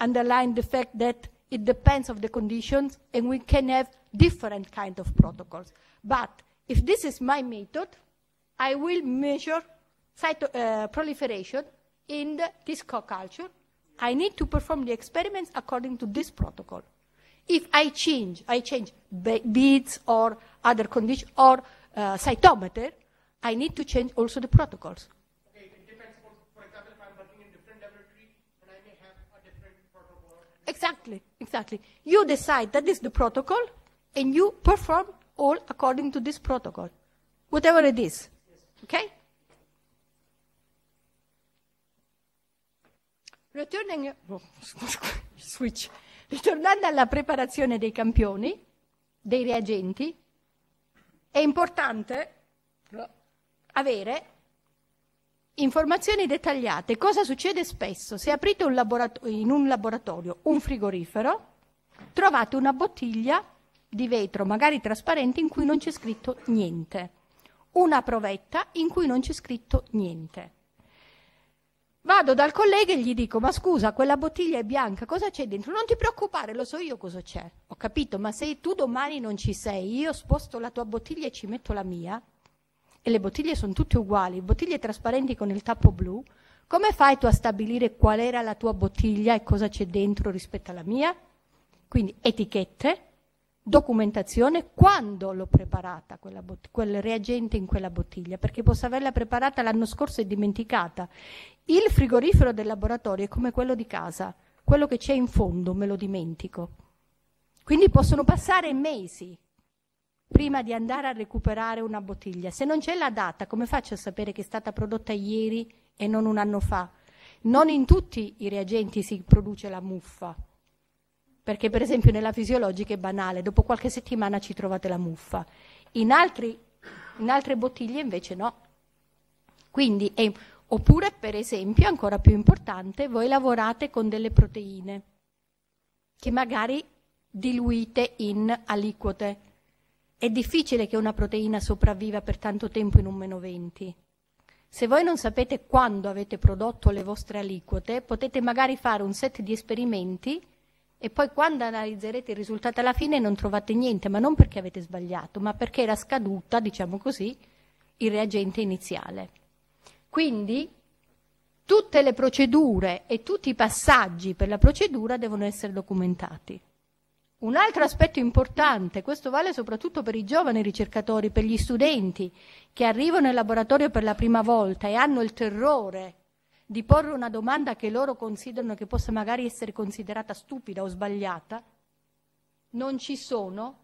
underline the fact that it depends on the conditions, and we can have different kind of protocols. But if this is my method, I will measure cyto- uh, proliferation in the disco culture. I need to perform the experiments according to this protocol. If I change, I change beads or other conditions or uh, cytometer, I need to change also the protocols. Okay, it depends. For example, if I'm working in different laboratory, then I may have a different protocol. Exactly, exactly. You decide that is the protocol, and you perform all according to this protocol, whatever it is. Yes. Okay. Returning, oh, *laughs* switch. Ritornando alla preparazione dei campioni, dei reagenti, è importante avere informazioni dettagliate. Cosa succede spesso? Se aprite un laborato- in un laboratorio un frigorifero, trovate una bottiglia di vetro, magari trasparente, in cui non c'è scritto niente, una provetta in cui non c'è scritto niente. Vado dal collega e gli dico, ma scusa, quella bottiglia è bianca, cosa c'è dentro? Non ti preoccupare, lo so io cosa c'è. Ho capito, ma se tu domani non ci sei, io sposto la tua bottiglia e ci metto la mia, e le bottiglie sono tutte uguali, bottiglie trasparenti con il tappo blu, come fai tu a stabilire qual era la tua bottiglia e cosa c'è dentro rispetto alla mia? Quindi etichette, documentazione quando l'ho preparata bott- quel reagente in quella bottiglia, perché posso averla preparata l'anno scorso e dimenticata. Il frigorifero del laboratorio è come quello di casa, quello che c'è in fondo me lo dimentico. Quindi possono passare mesi prima di andare a recuperare una bottiglia. Se non c'è la data, come faccio a sapere che è stata prodotta ieri e non un anno fa? Non in tutti i reagenti si produce la muffa perché per esempio nella fisiologica è banale, dopo qualche settimana ci trovate la muffa, in, altri, in altre bottiglie invece no. Quindi, è, oppure per esempio, ancora più importante, voi lavorate con delle proteine che magari diluite in aliquote. È difficile che una proteina sopravviva per tanto tempo in un meno 20. Se voi non sapete quando avete prodotto le vostre aliquote, potete magari fare un set di esperimenti e poi quando analizzerete il risultato alla fine non trovate niente, ma non perché avete sbagliato, ma perché era scaduta, diciamo così, il reagente iniziale. Quindi tutte le procedure e tutti i passaggi per la procedura devono essere documentati. Un altro aspetto importante, questo vale soprattutto per i giovani ricercatori, per gli studenti che arrivano in laboratorio per la prima volta e hanno il terrore di porre una domanda che loro considerano che possa magari essere considerata stupida o sbagliata, non ci sono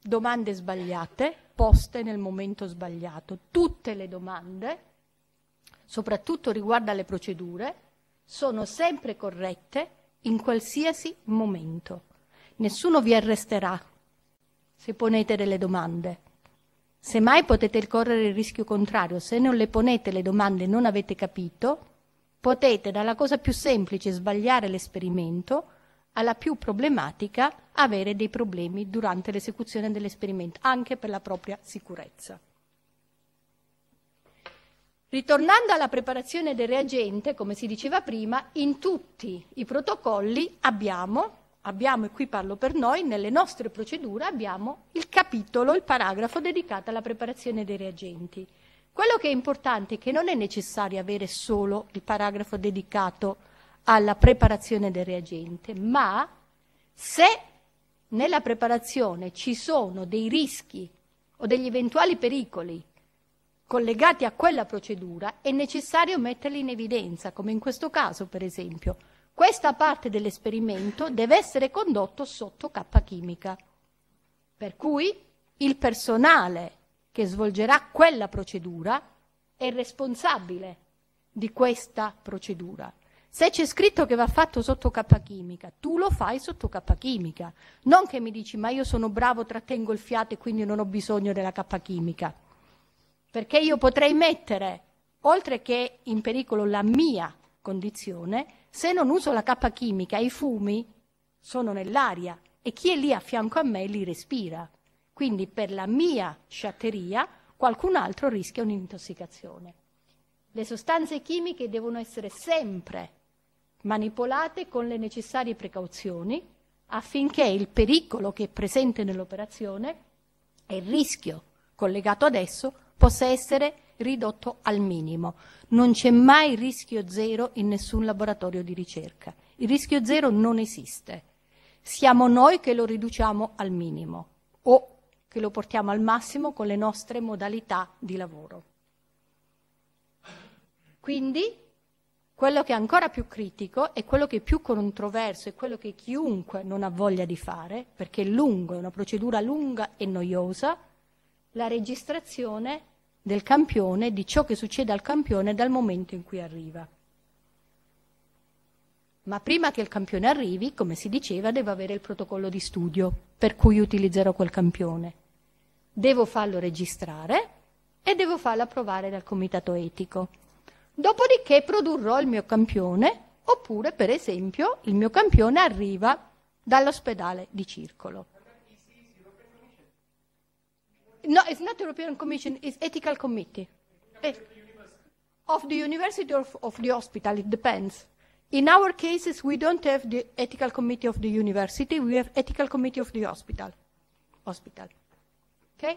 domande sbagliate poste nel momento sbagliato. Tutte le domande, soprattutto riguardo alle procedure, sono sempre corrette in qualsiasi momento. Nessuno vi arresterà se ponete delle domande. Semmai potete correre il rischio contrario, se non le ponete le domande e non avete capito, potete dalla cosa più semplice sbagliare l'esperimento alla più problematica avere dei problemi durante l'esecuzione dell'esperimento, anche per la propria sicurezza. Ritornando alla preparazione del reagente, come si diceva prima, in tutti i protocolli abbiamo abbiamo, e qui parlo per noi, nelle nostre procedure abbiamo il capitolo, il paragrafo dedicato alla preparazione dei reagenti. Quello che è importante è che non è necessario avere solo il paragrafo dedicato alla preparazione del reagente, ma se nella preparazione ci sono dei rischi o degli eventuali pericoli collegati a quella procedura, è necessario metterli in evidenza, come in questo caso per esempio questa parte dell'esperimento deve essere condotto sotto K chimica. Per cui il personale che svolgerà quella procedura è responsabile di questa procedura. Se c'è scritto che va fatto sotto K chimica, tu lo fai sotto K chimica. Non che mi dici ma io sono bravo, trattengo il fiato e quindi non ho bisogno della K chimica. Perché io potrei mettere, oltre che in pericolo la mia condizione, se non uso la cappa chimica i fumi sono nell'aria e chi è lì a fianco a me li respira. Quindi per la mia sciatteria qualcun altro rischia un'intossicazione. Le sostanze chimiche devono essere sempre manipolate con le necessarie precauzioni affinché il pericolo che è presente nell'operazione e il rischio collegato ad esso possa essere ridotto al minimo. Non c'è mai rischio zero in nessun laboratorio di ricerca. Il rischio zero non esiste. Siamo noi che lo riduciamo al minimo o che lo portiamo al massimo con le nostre modalità di lavoro. Quindi quello che è ancora più critico e quello che è più controverso e quello che chiunque non ha voglia di fare, perché è lungo, è una procedura lunga e noiosa, la registrazione del campione, di ciò che succede al campione dal momento in cui arriva. Ma prima che il campione arrivi, come si diceva, devo avere il protocollo di studio per cui utilizzerò quel campione. Devo farlo registrare e devo farlo approvare dal comitato etico. Dopodiché produrrò il mio campione oppure, per esempio, il mio campione arriva dall'ospedale di circolo. No, it's not European Commission, it's ethical committee. It, eh, of the university or of, of the hospital, it depends. In our cases, we don't have the ethical committee of the university, we have ethical committee of the hospital. hospital. Okay?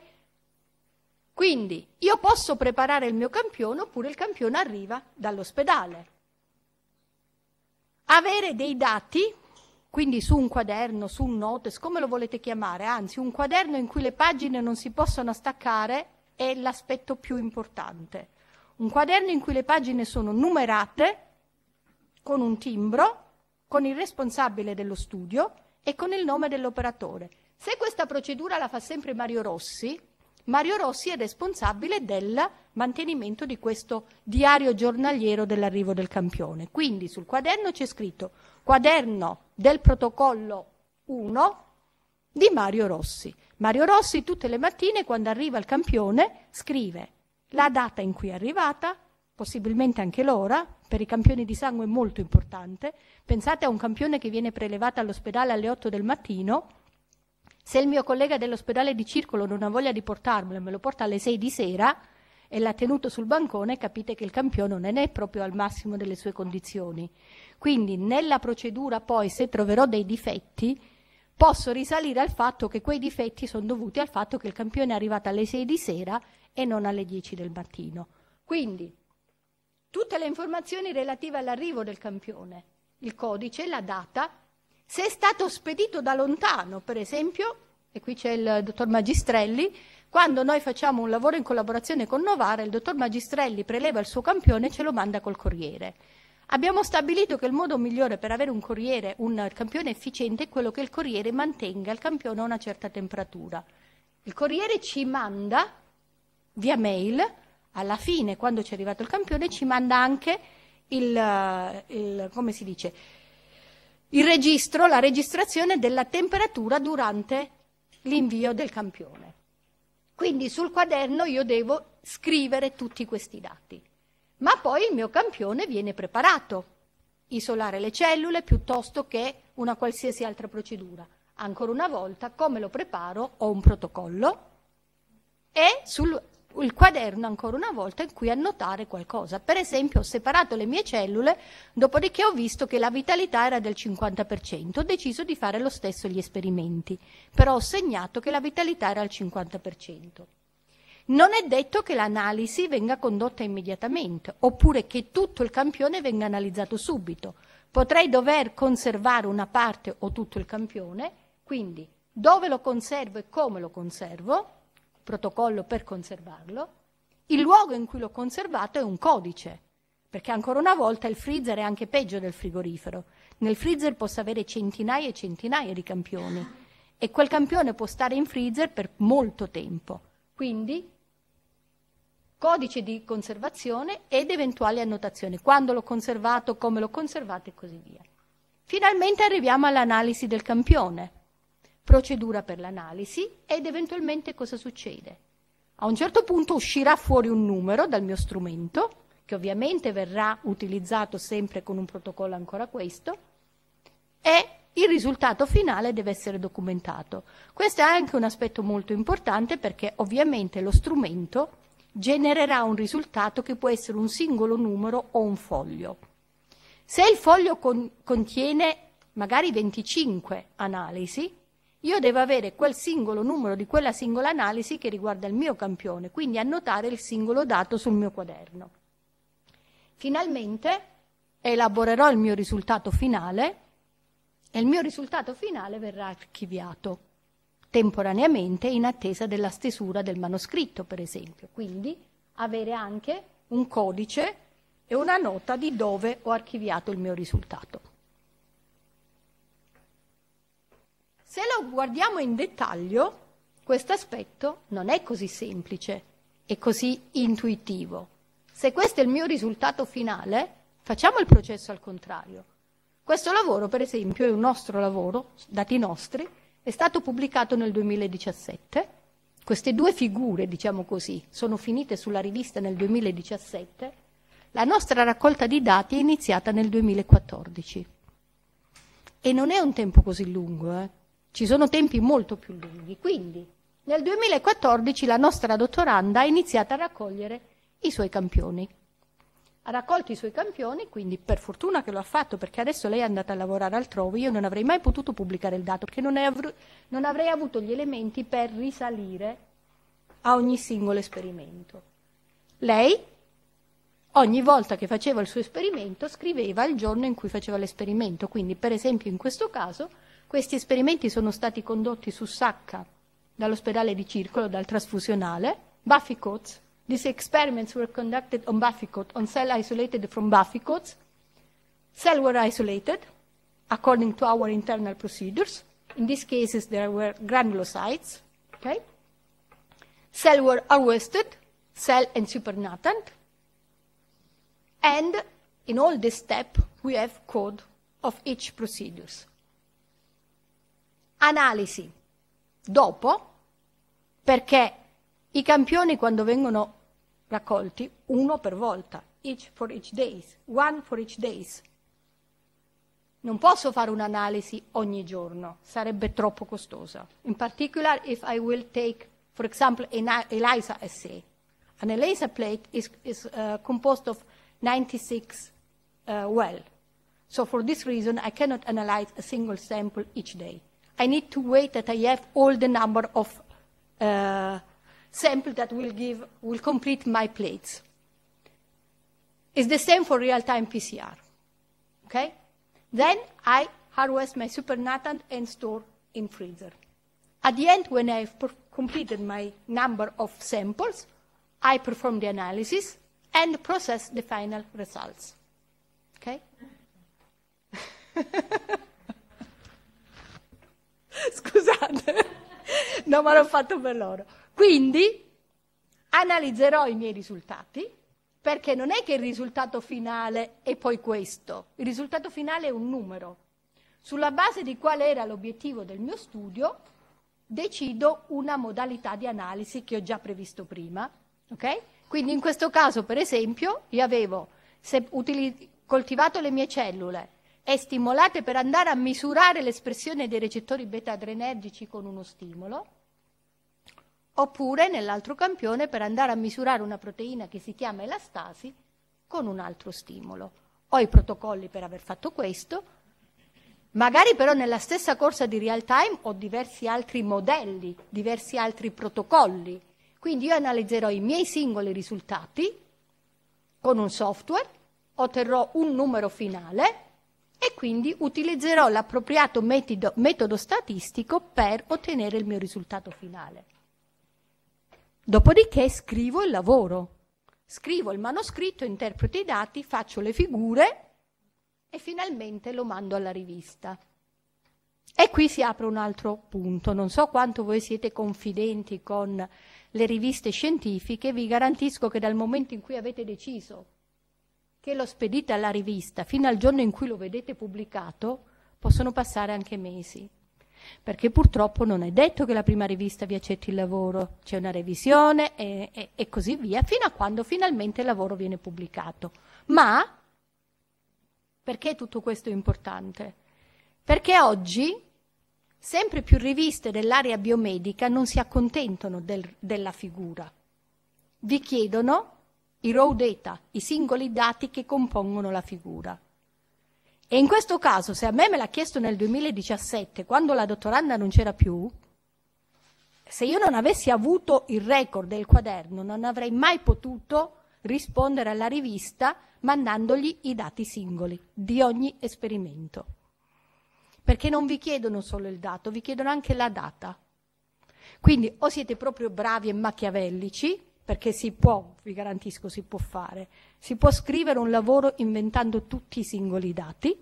Quindi io posso preparare il mio campione oppure il campione arriva dall'ospedale. Avere dei dati quindi su un quaderno, su un notes, come lo volete chiamare, anzi un quaderno in cui le pagine non si possono staccare è l'aspetto più importante. Un quaderno in cui le pagine sono numerate con un timbro, con il responsabile dello studio e con il nome dell'operatore. Se questa procedura la fa sempre Mario Rossi, Mario Rossi è responsabile del mantenimento di questo diario giornaliero dell'arrivo del campione. Quindi sul quaderno c'è scritto quaderno del protocollo 1 di Mario Rossi. Mario Rossi tutte le mattine quando arriva il campione scrive la data in cui è arrivata, possibilmente anche l'ora, per i campioni di sangue è molto importante. Pensate a un campione che viene prelevato all'ospedale alle 8 del mattino. Se il mio collega dell'ospedale di circolo non ha voglia di portarmelo e me lo porta alle 6 di sera, e l'ha tenuto sul bancone, capite che il campione non è proprio al massimo delle sue condizioni. Quindi nella procedura poi, se troverò dei difetti, posso risalire al fatto che quei difetti sono dovuti al fatto che il campione è arrivato alle 6 di sera e non alle 10 del mattino. Quindi tutte le informazioni relative all'arrivo del campione, il codice, la data, se è stato spedito da lontano, per esempio, e qui c'è il dottor Magistrelli, quando noi facciamo un lavoro in collaborazione con Novara, il dottor Magistrelli preleva il suo campione e ce lo manda col corriere. Abbiamo stabilito che il modo migliore per avere un corriere, un campione efficiente, è quello che il corriere mantenga il campione a una certa temperatura. Il corriere ci manda via mail, alla fine, quando ci è arrivato il campione, ci manda anche il, eh, il, come si dice, il registro, la registrazione della temperatura durante l'invio del campione. Quindi sul quaderno io devo scrivere tutti questi dati. Ma poi il mio campione viene preparato. Isolare le cellule piuttosto che una qualsiasi altra procedura. Ancora una volta, come lo preparo? Ho un protocollo e sul il quaderno ancora una volta in cui annotare qualcosa. Per esempio ho separato le mie cellule, dopodiché ho visto che la vitalità era del 50%, ho deciso di fare lo stesso gli esperimenti, però ho segnato che la vitalità era al 50%. Non è detto che l'analisi venga condotta immediatamente, oppure che tutto il campione venga analizzato subito. Potrei dover conservare una parte o tutto il campione, quindi dove lo conservo e come lo conservo, protocollo per conservarlo, il luogo in cui l'ho conservato è un codice, perché ancora una volta il freezer è anche peggio del frigorifero. Nel freezer posso avere centinaia e centinaia di campioni e quel campione può stare in freezer per molto tempo. Quindi codice di conservazione ed eventuali annotazioni, quando l'ho conservato, come l'ho conservato e così via. Finalmente arriviamo all'analisi del campione procedura per l'analisi ed eventualmente cosa succede? A un certo punto uscirà fuori un numero dal mio strumento, che ovviamente verrà utilizzato sempre con un protocollo ancora questo, e il risultato finale deve essere documentato. Questo è anche un aspetto molto importante perché ovviamente lo strumento genererà un risultato che può essere un singolo numero o un foglio. Se il foglio con, contiene magari 25 analisi, io devo avere quel singolo numero di quella singola analisi che riguarda il mio campione, quindi annotare il singolo dato sul mio quaderno. Finalmente elaborerò il mio risultato finale e il mio risultato finale verrà archiviato temporaneamente in attesa della stesura del manoscritto, per esempio. Quindi avere anche un codice e una nota di dove ho archiviato il mio risultato. Se lo guardiamo in dettaglio, questo aspetto non è così semplice e così intuitivo. Se questo è il mio risultato finale, facciamo il processo al contrario. Questo lavoro, per esempio, è un nostro lavoro, dati nostri, è stato pubblicato nel 2017. Queste due figure, diciamo così, sono finite sulla rivista nel 2017. La nostra raccolta di dati è iniziata nel 2014. E non è un tempo così lungo, eh? Ci sono tempi molto più lunghi. Quindi nel 2014 la nostra dottoranda ha iniziato a raccogliere i suoi campioni. Ha raccolto i suoi campioni, quindi per fortuna che lo ha fatto, perché adesso lei è andata a lavorare altrove, io non avrei mai potuto pubblicare il dato, perché non, avr- non avrei avuto gli elementi per risalire a ogni singolo esperimento. Lei ogni volta che faceva il suo esperimento scriveva il giorno in cui faceva l'esperimento, quindi per esempio in questo caso questi esperimenti sono stati condotti su Sacca dall'ospedale di Circolo, dal trasfusionale. Buffy Bufficoats. These experiments were conducted on Bufficoats, on cell isolated from Buffy coats. Cell were isolated according to our internal procedures. In these cases, there were granulocytes. Okay? Cell were harvested, cell and supernatant. And in all this step, we have code of each procedures analisi dopo, perché i campioni quando vengono raccolti, uno per volta, each for each days, one for each days. Non posso fare un'analisi ogni giorno, sarebbe troppo costosa. In particular if I will take, for example, an ELISA assay. An ELISA plate is, is uh, composed of 96 uh, well. So for this reason I cannot analyze a single sample each day. I need to wait that I have all the number of uh, samples that will, give, will complete my plates. It's the same for real-time PCR. Okay? Then I harvest my supernatant and store in freezer. At the end, when I've completed my number of samples, I perform the analysis and process the final results. Okay? *laughs* *laughs* Scusate, no, ma l'ho fatto per loro. Quindi analizzerò i miei risultati, perché non è che il risultato finale è poi questo, il risultato finale è un numero. Sulla base di qual era l'obiettivo del mio studio, decido una modalità di analisi che ho già previsto prima. Okay? Quindi in questo caso, per esempio, io avevo coltivato le mie cellule, è stimolata per andare a misurare l'espressione dei recettori beta-adrenergici con uno stimolo, oppure nell'altro campione per andare a misurare una proteina che si chiama elastasi con un altro stimolo. Ho i protocolli per aver fatto questo, Magari però nella stessa corsa di real time ho diversi altri modelli, diversi altri protocolli. Quindi io analizzerò i miei singoli risultati con un software, otterrò un numero finale e quindi utilizzerò l'appropriato metodo, metodo statistico per ottenere il mio risultato finale. Dopodiché scrivo il lavoro, scrivo il manoscritto, interpreto i dati, faccio le figure e finalmente lo mando alla rivista. E qui si apre un altro punto. Non so quanto voi siete confidenti con le riviste scientifiche, vi garantisco che dal momento in cui avete deciso che lo spedite alla rivista fino al giorno in cui lo vedete pubblicato, possono passare anche mesi. Perché purtroppo non è detto che la prima rivista vi accetti il lavoro, c'è una revisione e, e, e così via, fino a quando finalmente il lavoro viene pubblicato. Ma perché tutto questo è importante? Perché oggi sempre più riviste dell'area biomedica non si accontentano del, della figura, vi chiedono i raw data, i singoli dati che compongono la figura. E in questo caso, se a me me l'ha chiesto nel 2017, quando la dottoranda non c'era più, se io non avessi avuto il record del quaderno, non avrei mai potuto rispondere alla rivista mandandogli i dati singoli di ogni esperimento. Perché non vi chiedono solo il dato, vi chiedono anche la data. Quindi o siete proprio bravi e machiavellici perché si può, vi garantisco, si può fare. Si può scrivere un lavoro inventando tutti i singoli dati,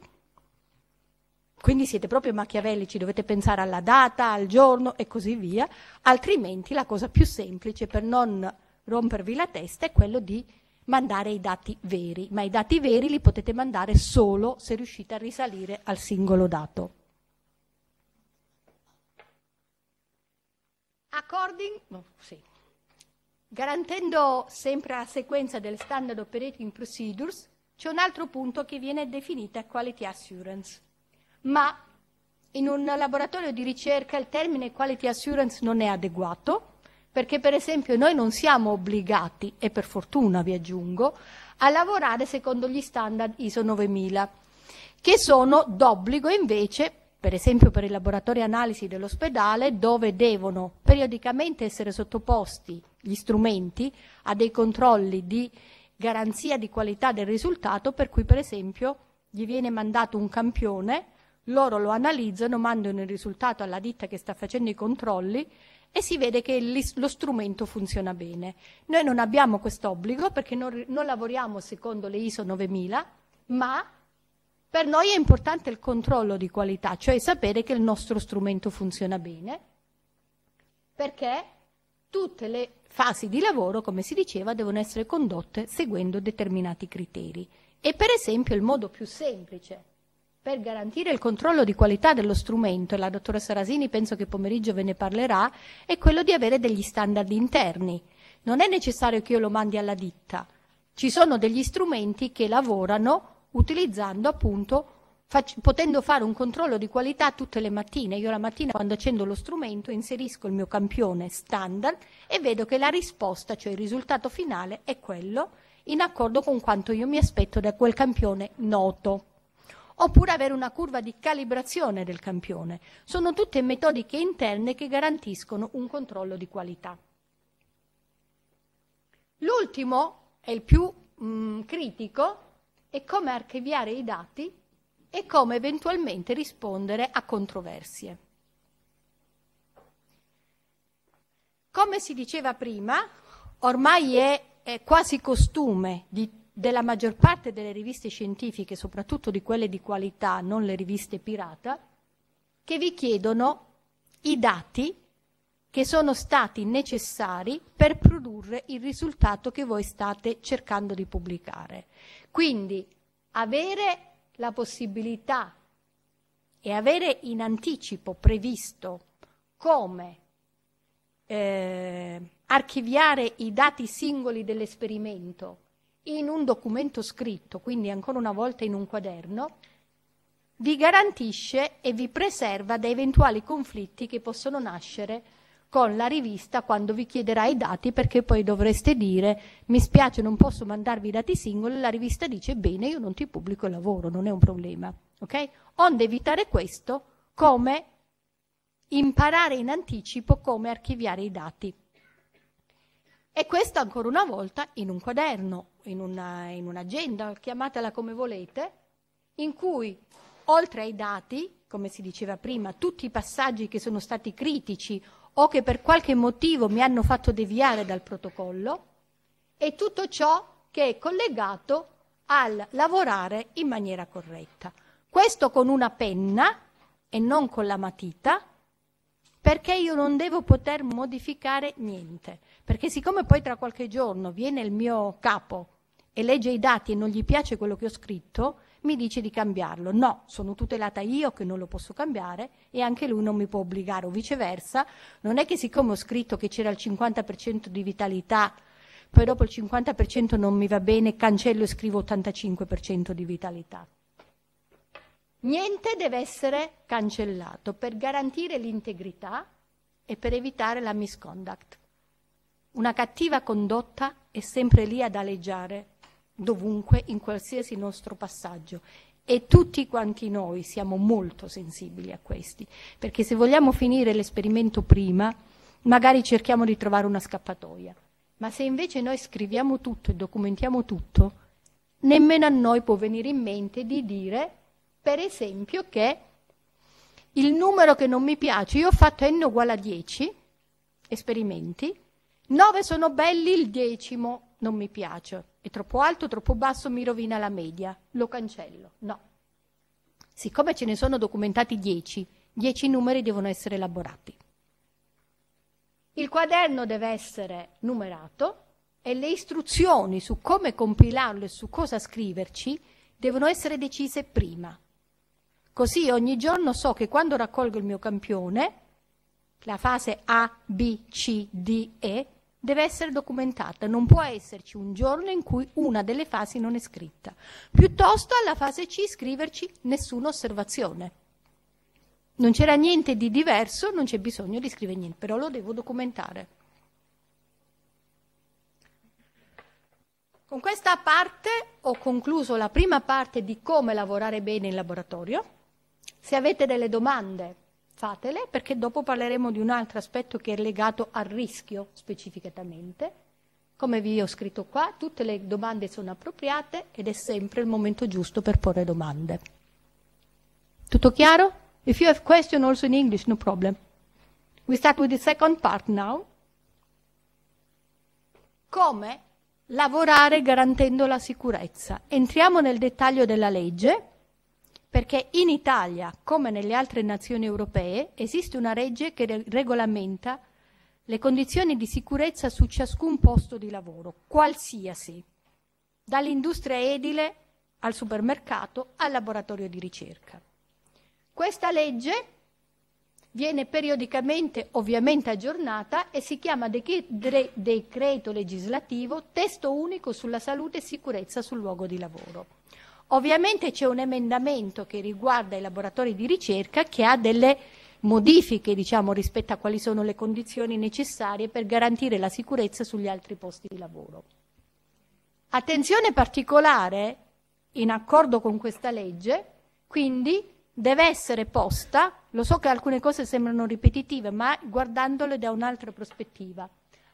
quindi siete proprio machiavellici, dovete pensare alla data, al giorno e così via, altrimenti la cosa più semplice per non rompervi la testa è quello di mandare i dati veri, ma i dati veri li potete mandare solo se riuscite a risalire al singolo dato. According, no, sì. Garantendo sempre la sequenza delle standard operating procedures, c'è un altro punto che viene definita quality assurance. Ma in un laboratorio di ricerca il termine quality assurance non è adeguato, perché per esempio noi non siamo obbligati, e per fortuna vi aggiungo, a lavorare secondo gli standard ISO 9000, che sono d'obbligo invece per esempio per i laboratori analisi dell'ospedale, dove devono periodicamente essere sottoposti gli strumenti a dei controlli di garanzia di qualità del risultato, per cui per esempio gli viene mandato un campione, loro lo analizzano, mandano il risultato alla ditta che sta facendo i controlli e si vede che lo strumento funziona bene. Noi non abbiamo quest'obbligo perché non, non lavoriamo secondo le ISO 9000, ma per noi è importante il controllo di qualità, cioè sapere che il nostro strumento funziona bene, perché tutte le fasi di lavoro, come si diceva, devono essere condotte seguendo determinati criteri. E per esempio il modo più semplice per garantire il controllo di qualità dello strumento, e la dottoressa Rasini penso che pomeriggio ve ne parlerà, è quello di avere degli standard interni. Non è necessario che io lo mandi alla ditta. Ci sono degli strumenti che lavorano utilizzando appunto potendo fare un controllo di qualità tutte le mattine. Io la mattina quando accendo lo strumento inserisco il mio campione standard e vedo che la risposta, cioè il risultato finale, è quello in accordo con quanto io mi aspetto da quel campione noto. Oppure avere una curva di calibrazione del campione. Sono tutte metodiche interne che garantiscono un controllo di qualità. L'ultimo è il più mh, critico e come archiviare i dati e come eventualmente rispondere a controversie. Come si diceva prima, ormai è, è quasi costume di, della maggior parte delle riviste scientifiche, soprattutto di quelle di qualità, non le riviste pirata, che vi chiedono i dati che sono stati necessari per produrre il risultato che voi state cercando di pubblicare. Quindi avere la possibilità e avere in anticipo previsto come eh, archiviare i dati singoli dell'esperimento in un documento scritto, quindi ancora una volta in un quaderno, vi garantisce e vi preserva da eventuali conflitti che possono nascere con la rivista quando vi chiederà i dati perché poi dovreste dire mi spiace non posso mandarvi i dati singoli, la rivista dice bene io non ti pubblico il lavoro, non è un problema. Okay? Onde evitare questo, come imparare in anticipo come archiviare i dati. E questo ancora una volta in un quaderno, in, una, in un'agenda, chiamatela come volete, in cui oltre ai dati, come si diceva prima, tutti i passaggi che sono stati critici o che per qualche motivo mi hanno fatto deviare dal protocollo e tutto ciò che è collegato al lavorare in maniera corretta. Questo con una penna e non con la matita, perché io non devo poter modificare niente. Perché siccome poi tra qualche giorno viene il mio capo e legge i dati e non gli piace quello che ho scritto, mi dice di cambiarlo. No, sono tutelata io che non lo posso cambiare e anche lui non mi può obbligare o viceversa. Non è che siccome ho scritto che c'era il 50% di vitalità, poi dopo il 50% non mi va bene, cancello e scrivo 85% di vitalità. Niente deve essere cancellato per garantire l'integrità e per evitare la misconduct. Una cattiva condotta è sempre lì ad aleggiare dovunque, in qualsiasi nostro passaggio. E tutti quanti noi siamo molto sensibili a questi, perché se vogliamo finire l'esperimento prima, magari cerchiamo di trovare una scappatoia. Ma se invece noi scriviamo tutto e documentiamo tutto, nemmeno a noi può venire in mente di dire, per esempio, che il numero che non mi piace, io ho fatto n uguale a 10 esperimenti, 9 sono belli, il decimo non mi piace, è troppo alto, troppo basso, mi rovina la media, lo cancello. No. Siccome ce ne sono documentati 10, 10 numeri devono essere elaborati. Il quaderno deve essere numerato e le istruzioni su come compilarlo e su cosa scriverci devono essere decise prima. Così ogni giorno so che quando raccolgo il mio campione, la fase A, B, C, D, E, deve essere documentata, non può esserci un giorno in cui una delle fasi non è scritta. Piuttosto alla fase C scriverci nessuna osservazione. Non c'era niente di diverso, non c'è bisogno di scrivere niente, però lo devo documentare. Con questa parte ho concluso la prima parte di come lavorare bene in laboratorio. Se avete delle domande fatele perché dopo parleremo di un altro aspetto che è legato al rischio specificatamente. Come vi ho scritto qua, tutte le domande sono appropriate ed è sempre il momento giusto per porre domande. Tutto chiaro? If you have question also in English, no problem. We start with the second part now. Come lavorare garantendo la sicurezza? Entriamo nel dettaglio della legge perché in Italia, come nelle altre nazioni europee, esiste una legge che regolamenta le condizioni di sicurezza su ciascun posto di lavoro, qualsiasi, dall'industria edile al supermercato al laboratorio di ricerca. Questa legge viene periodicamente ovviamente aggiornata e si chiama decreto legislativo testo unico sulla salute e sicurezza sul luogo di lavoro. Ovviamente c'è un emendamento che riguarda i laboratori di ricerca che ha delle modifiche diciamo, rispetto a quali sono le condizioni necessarie per garantire la sicurezza sugli altri posti di lavoro. Attenzione particolare, in accordo con questa legge, quindi deve essere posta, lo so che alcune cose sembrano ripetitive, ma guardandole da un'altra prospettiva,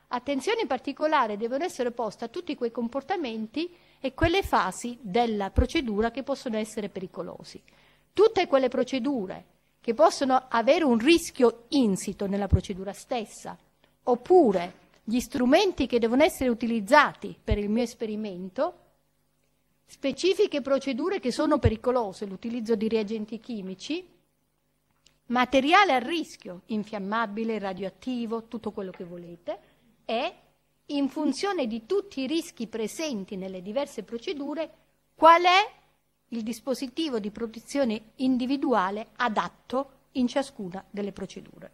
attenzione particolare devono essere poste a tutti quei comportamenti e quelle fasi della procedura che possono essere pericolosi. Tutte quelle procedure che possono avere un rischio insito nella procedura stessa, oppure gli strumenti che devono essere utilizzati per il mio esperimento, specifiche procedure che sono pericolose, l'utilizzo di reagenti chimici, materiale a rischio, infiammabile, radioattivo, tutto quello che volete, e in funzione di tutti i rischi presenti nelle diverse procedure, qual è il dispositivo di protezione individuale adatto in ciascuna delle procedure.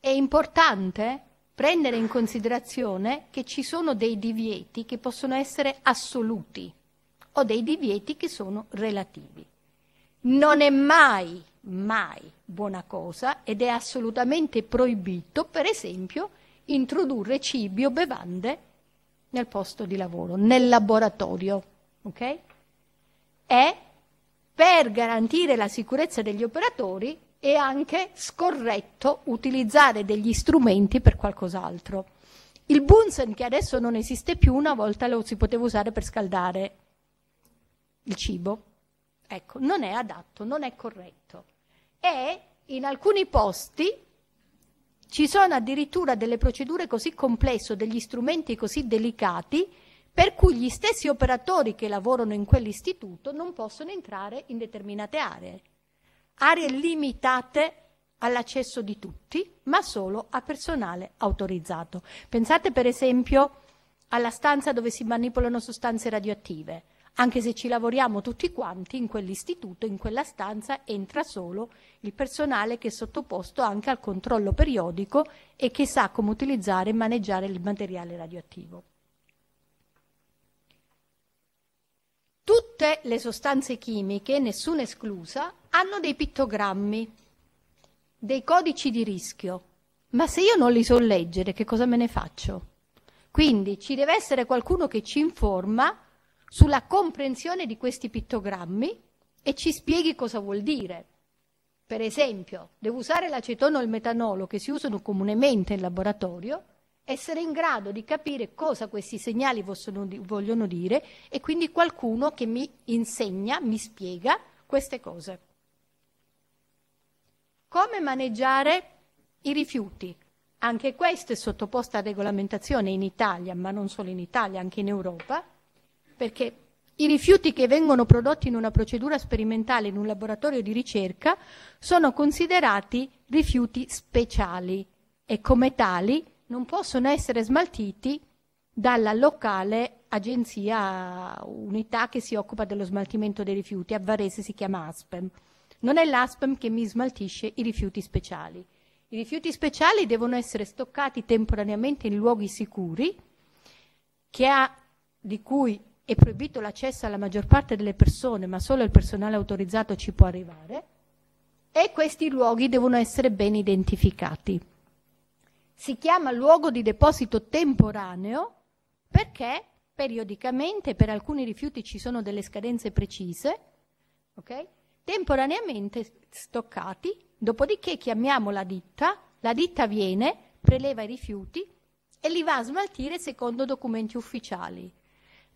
È importante prendere in considerazione che ci sono dei divieti che possono essere assoluti o dei divieti che sono relativi. Non è mai mai buona cosa ed è assolutamente proibito, per esempio, introdurre cibi o bevande nel posto di lavoro, nel laboratorio. Ok? È per garantire la sicurezza degli operatori è anche scorretto utilizzare degli strumenti per qualcos'altro. Il Bunsen, che adesso non esiste più, una volta lo si poteva usare per scaldare il cibo. Ecco, non è adatto, non è corretto e in alcuni posti ci sono addirittura delle procedure così complesse, degli strumenti così delicati, per cui gli stessi operatori che lavorano in quell'istituto non possono entrare in determinate aree. Aree limitate all'accesso di tutti, ma solo a personale autorizzato. Pensate per esempio alla stanza dove si manipolano sostanze radioattive anche se ci lavoriamo tutti quanti in quell'istituto, in quella stanza entra solo il personale che è sottoposto anche al controllo periodico e che sa come utilizzare e maneggiare il materiale radioattivo. Tutte le sostanze chimiche, nessuna esclusa, hanno dei pittogrammi, dei codici di rischio, ma se io non li so leggere, che cosa me ne faccio? Quindi ci deve essere qualcuno che ci informa sulla comprensione di questi pittogrammi e ci spieghi cosa vuol dire. Per esempio, devo usare l'acetone o il metanolo che si usano comunemente in laboratorio, essere in grado di capire cosa questi segnali vogliono dire e quindi qualcuno che mi insegna, mi spiega queste cose. Come maneggiare i rifiuti? Anche questo è sottoposto a regolamentazione in Italia, ma non solo in Italia, anche in Europa perché i rifiuti che vengono prodotti in una procedura sperimentale in un laboratorio di ricerca sono considerati rifiuti speciali e come tali non possono essere smaltiti dalla locale agenzia, unità che si occupa dello smaltimento dei rifiuti, a Varese si chiama ASPEM. Non è l'ASPEM che mi smaltisce i rifiuti speciali. I rifiuti speciali devono essere stoccati temporaneamente in luoghi sicuri, ha, di cui è proibito l'accesso alla maggior parte delle persone, ma solo il personale autorizzato ci può arrivare, e questi luoghi devono essere ben identificati. Si chiama luogo di deposito temporaneo perché periodicamente per alcuni rifiuti ci sono delle scadenze precise, okay? temporaneamente stoccati, dopodiché chiamiamo la ditta, la ditta viene, preleva i rifiuti e li va a smaltire secondo documenti ufficiali.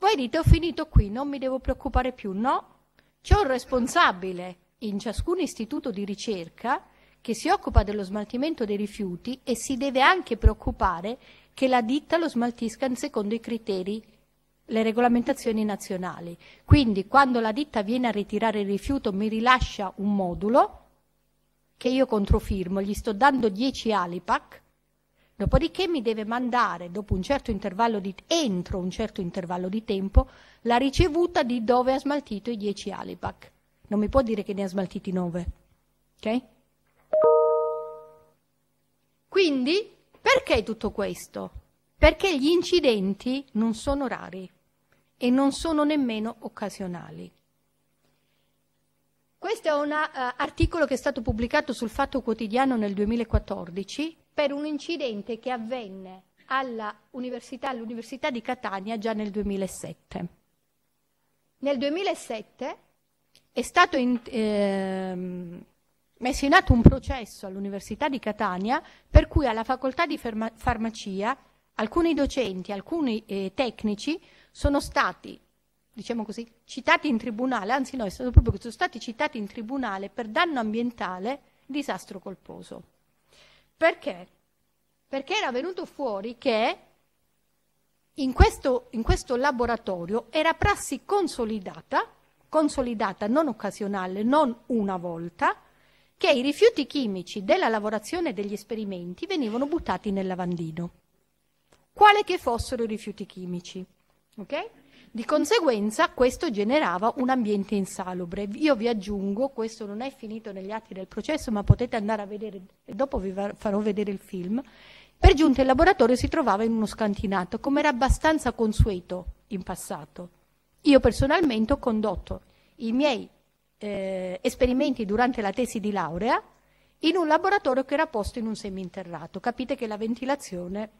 Voi dite ho finito qui, non mi devo preoccupare più, no? C'è un responsabile in ciascun istituto di ricerca che si occupa dello smaltimento dei rifiuti e si deve anche preoccupare che la ditta lo smaltisca secondo i criteri le regolamentazioni nazionali. Quindi quando la ditta viene a ritirare il rifiuto mi rilascia un modulo che io controfirmo, gli sto dando 10 alipac Dopodiché mi deve mandare, un certo di, entro un certo intervallo di tempo, la ricevuta di dove ha smaltito i 10 alipac. Non mi può dire che ne ha smaltiti 9. Ok? Quindi, perché tutto questo? Perché gli incidenti non sono rari e non sono nemmeno occasionali. Questo è un uh, articolo che è stato pubblicato sul Fatto Quotidiano nel 2014 per un incidente che avvenne all'università, all'università di Catania già nel 2007. Nel 2007 è stato in, eh, messo in atto un processo all'Università di Catania per cui alla facoltà di farma- farmacia alcuni docenti, alcuni eh, tecnici sono stati, diciamo così, citati in tribunale, anzi no, è stato proprio che sono stati citati in tribunale per danno ambientale disastro colposo. Perché? Perché era venuto fuori che in questo, in questo laboratorio era prassi consolidata, consolidata non occasionale, non una volta, che i rifiuti chimici della lavorazione degli esperimenti venivano buttati nel lavandino, quale che fossero i rifiuti chimici. Okay? Di conseguenza questo generava un ambiente insalubre. Io vi aggiungo, questo non è finito negli atti del processo, ma potete andare a vedere, dopo vi farò vedere il film, per giunta il laboratorio si trovava in uno scantinato, come era abbastanza consueto in passato. Io personalmente ho condotto i miei eh, esperimenti durante la tesi di laurea in un laboratorio che era posto in un seminterrato. Capite che la ventilazione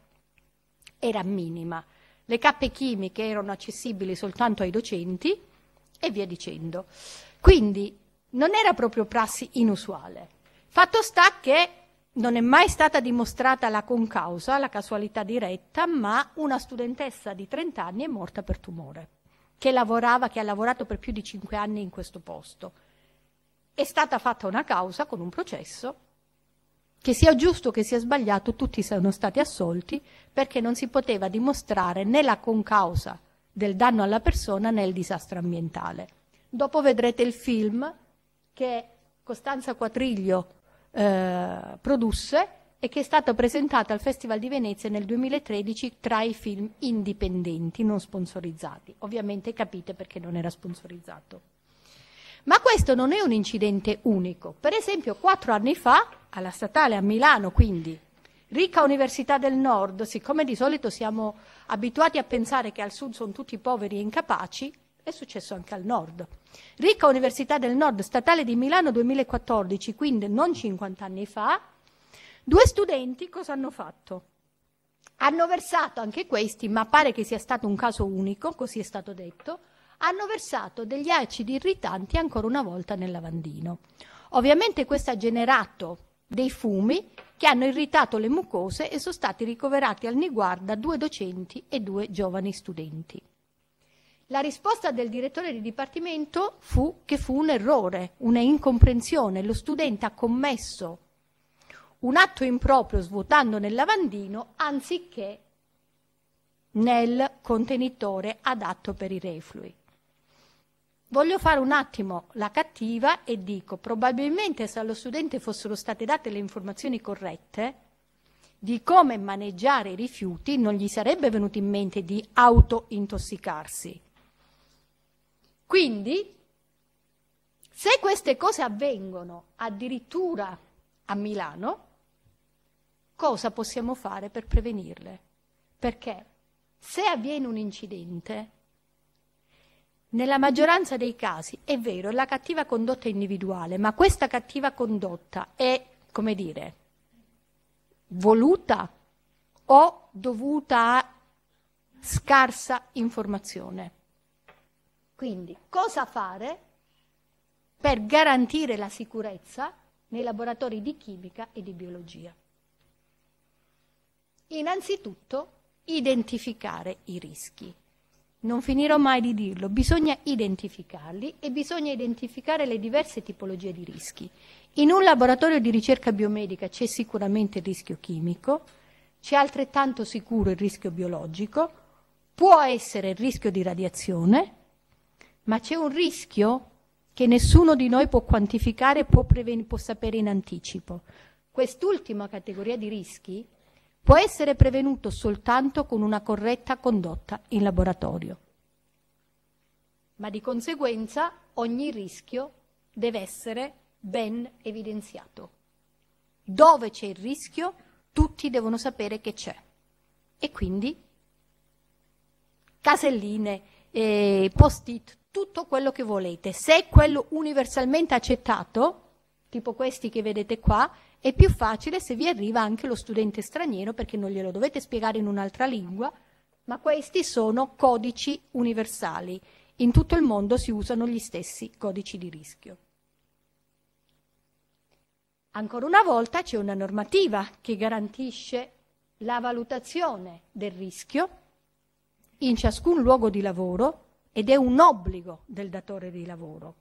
era minima le cappe chimiche erano accessibili soltanto ai docenti e via dicendo. Quindi non era proprio prassi inusuale. Fatto sta che non è mai stata dimostrata la concausa, la casualità diretta, ma una studentessa di 30 anni è morta per tumore, che lavorava, che ha lavorato per più di 5 anni in questo posto. È stata fatta una causa con un processo che sia giusto, che sia sbagliato, tutti sono stati assolti perché non si poteva dimostrare né la concausa del danno alla persona né il disastro ambientale. Dopo vedrete il film che Costanza Quatriglio eh, produsse e che è stato presentato al Festival di Venezia nel 2013 tra i film indipendenti, non sponsorizzati. Ovviamente capite perché non era sponsorizzato. Ma questo non è un incidente unico. Per esempio, quattro anni fa alla statale a Milano quindi, ricca università del nord, siccome di solito siamo abituati a pensare che al sud sono tutti poveri e incapaci, è successo anche al nord. Ricca Università del Nord Statale di Milano 2014, quindi non 50 anni fa, due studenti cosa hanno fatto? Hanno versato anche questi, ma pare che sia stato un caso unico, così è stato detto, hanno versato degli acidi irritanti ancora una volta nel lavandino. Ovviamente questo ha generato dei fumi che hanno irritato le mucose e sono stati ricoverati al Niguarda due docenti e due giovani studenti. La risposta del direttore di dipartimento fu che fu un errore, una incomprensione. Lo studente ha commesso un atto improprio svuotando nel lavandino anziché nel contenitore adatto per i reflui voglio fare un attimo la cattiva e dico probabilmente se allo studente fossero state date le informazioni corrette di come maneggiare i rifiuti non gli sarebbe venuto in mente di autointossicarsi. Quindi, se queste cose avvengono addirittura a Milano, cosa possiamo fare per prevenirle? Perché se avviene un incidente, nella maggioranza dei casi è vero, è la cattiva condotta individuale, ma questa cattiva condotta è, come dire, voluta o dovuta a scarsa informazione. Quindi cosa fare per garantire la sicurezza nei laboratori di chimica e di biologia? Innanzitutto identificare i rischi non finirò mai di dirlo, bisogna identificarli e bisogna identificare le diverse tipologie di rischi. In un laboratorio di ricerca biomedica c'è sicuramente il rischio chimico, c'è altrettanto sicuro il rischio biologico, può essere il rischio di radiazione, ma c'è un rischio che nessuno di noi può quantificare e può, può sapere in anticipo. Quest'ultima categoria di rischi può essere prevenuto soltanto con una corretta condotta in laboratorio. Ma di conseguenza ogni rischio deve essere ben evidenziato. Dove c'è il rischio, tutti devono sapere che c'è. E quindi caselline, eh, post-it, tutto quello che volete. Se è quello universalmente accettato, tipo questi che vedete qua, è più facile se vi arriva anche lo studente straniero perché non glielo dovete spiegare in un'altra lingua, ma questi sono codici universali. In tutto il mondo si usano gli stessi codici di rischio. Ancora una volta c'è una normativa che garantisce la valutazione del rischio in ciascun luogo di lavoro ed è un obbligo del datore di lavoro.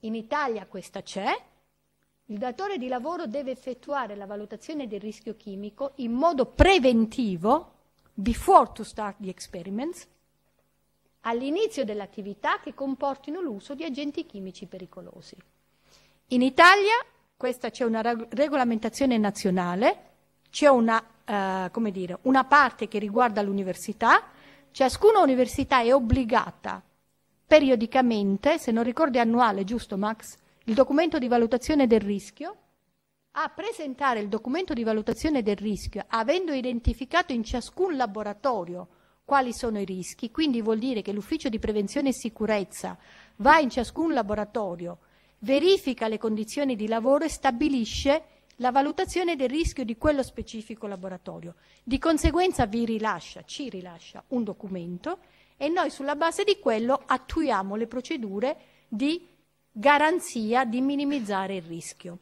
In Italia questa c'è, il datore di lavoro deve effettuare la valutazione del rischio chimico in modo preventivo, before to start the experiments, all'inizio dell'attività che comportino l'uso di agenti chimici pericolosi. In Italia questa c'è una regolamentazione nazionale, c'è una, eh, dire, una parte che riguarda l'università, ciascuna università è obbligata periodicamente, se non ricordi annuale, giusto Max, il documento di valutazione del rischio, a presentare il documento di valutazione del rischio avendo identificato in ciascun laboratorio quali sono i rischi, quindi vuol dire che l'ufficio di prevenzione e sicurezza va in ciascun laboratorio, verifica le condizioni di lavoro e stabilisce la valutazione del rischio di quello specifico laboratorio. Di conseguenza vi rilascia, ci rilascia un documento e noi sulla base di quello attuiamo le procedure di garanzia di minimizzare il rischio.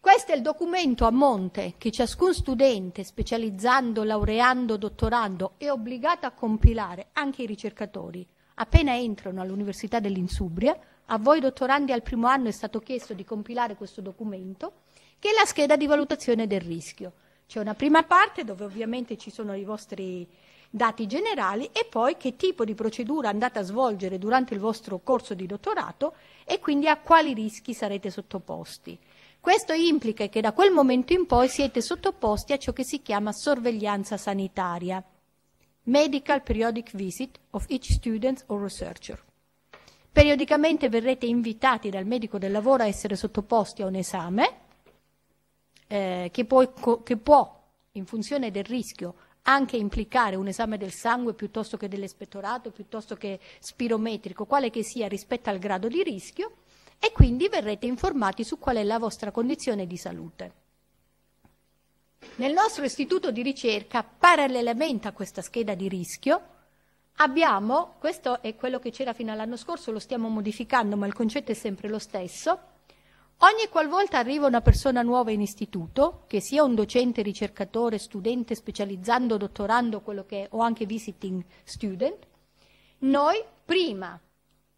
Questo è il documento a monte che ciascun studente, specializzando, laureando, dottorando, è obbligato a compilare, anche i ricercatori. Appena entrano all'Università dell'Insubria, a voi dottorandi al primo anno è stato chiesto di compilare questo documento, che è la scheda di valutazione del rischio. C'è una prima parte dove ovviamente ci sono i vostri dati generali e poi che tipo di procedura andate a svolgere durante il vostro corso di dottorato e quindi a quali rischi sarete sottoposti. Questo implica che da quel momento in poi siete sottoposti a ciò che si chiama sorveglianza sanitaria, medical periodic visit of each student or researcher. Periodicamente verrete invitati dal medico del lavoro a essere sottoposti a un esame eh, che, può, che può, in funzione del rischio, anche implicare un esame del sangue piuttosto che dell'espettorato, piuttosto che spirometrico, quale che sia rispetto al grado di rischio e quindi verrete informati su qual è la vostra condizione di salute. Nel nostro istituto di ricerca, parallelamente a questa scheda di rischio, abbiamo, questo è quello che c'era fino all'anno scorso, lo stiamo modificando ma il concetto è sempre lo stesso, Ogni qualvolta arriva una persona nuova in istituto, che sia un docente, ricercatore, studente, specializzando, dottorando, quello che è, o anche visiting student, noi prima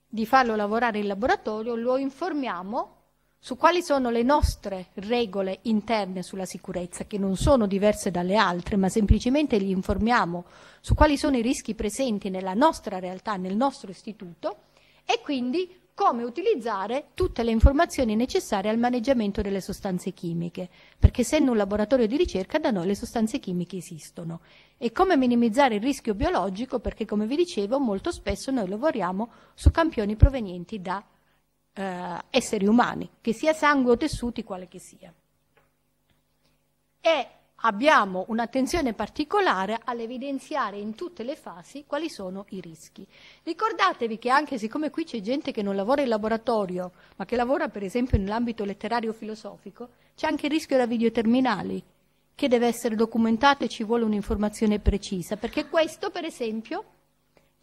di farlo lavorare in laboratorio lo informiamo su quali sono le nostre regole interne sulla sicurezza, che non sono diverse dalle altre, ma semplicemente gli informiamo su quali sono i rischi presenti nella nostra realtà, nel nostro istituto, e quindi come utilizzare tutte le informazioni necessarie al maneggiamento delle sostanze chimiche, perché essendo un laboratorio di ricerca da noi le sostanze chimiche esistono, e come minimizzare il rischio biologico, perché come vi dicevo molto spesso noi lavoriamo su campioni provenienti da eh, esseri umani, che sia sangue o tessuti, quale che sia. E abbiamo un'attenzione particolare all'evidenziare in tutte le fasi quali sono i rischi. Ricordatevi che anche siccome qui c'è gente che non lavora in laboratorio, ma che lavora per esempio nell'ambito letterario filosofico, c'è anche il rischio da videoterminali che deve essere documentato e ci vuole un'informazione precisa, perché questo per esempio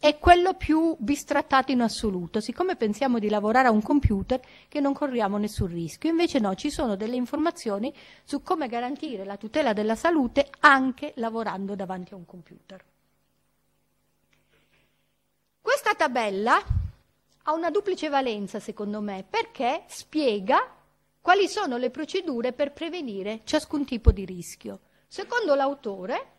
è quello più bistrattato in assoluto, siccome pensiamo di lavorare a un computer che non corriamo nessun rischio, invece no, ci sono delle informazioni su come garantire la tutela della salute anche lavorando davanti a un computer. Questa tabella ha una duplice valenza secondo me perché spiega quali sono le procedure per prevenire ciascun tipo di rischio. Secondo l'autore,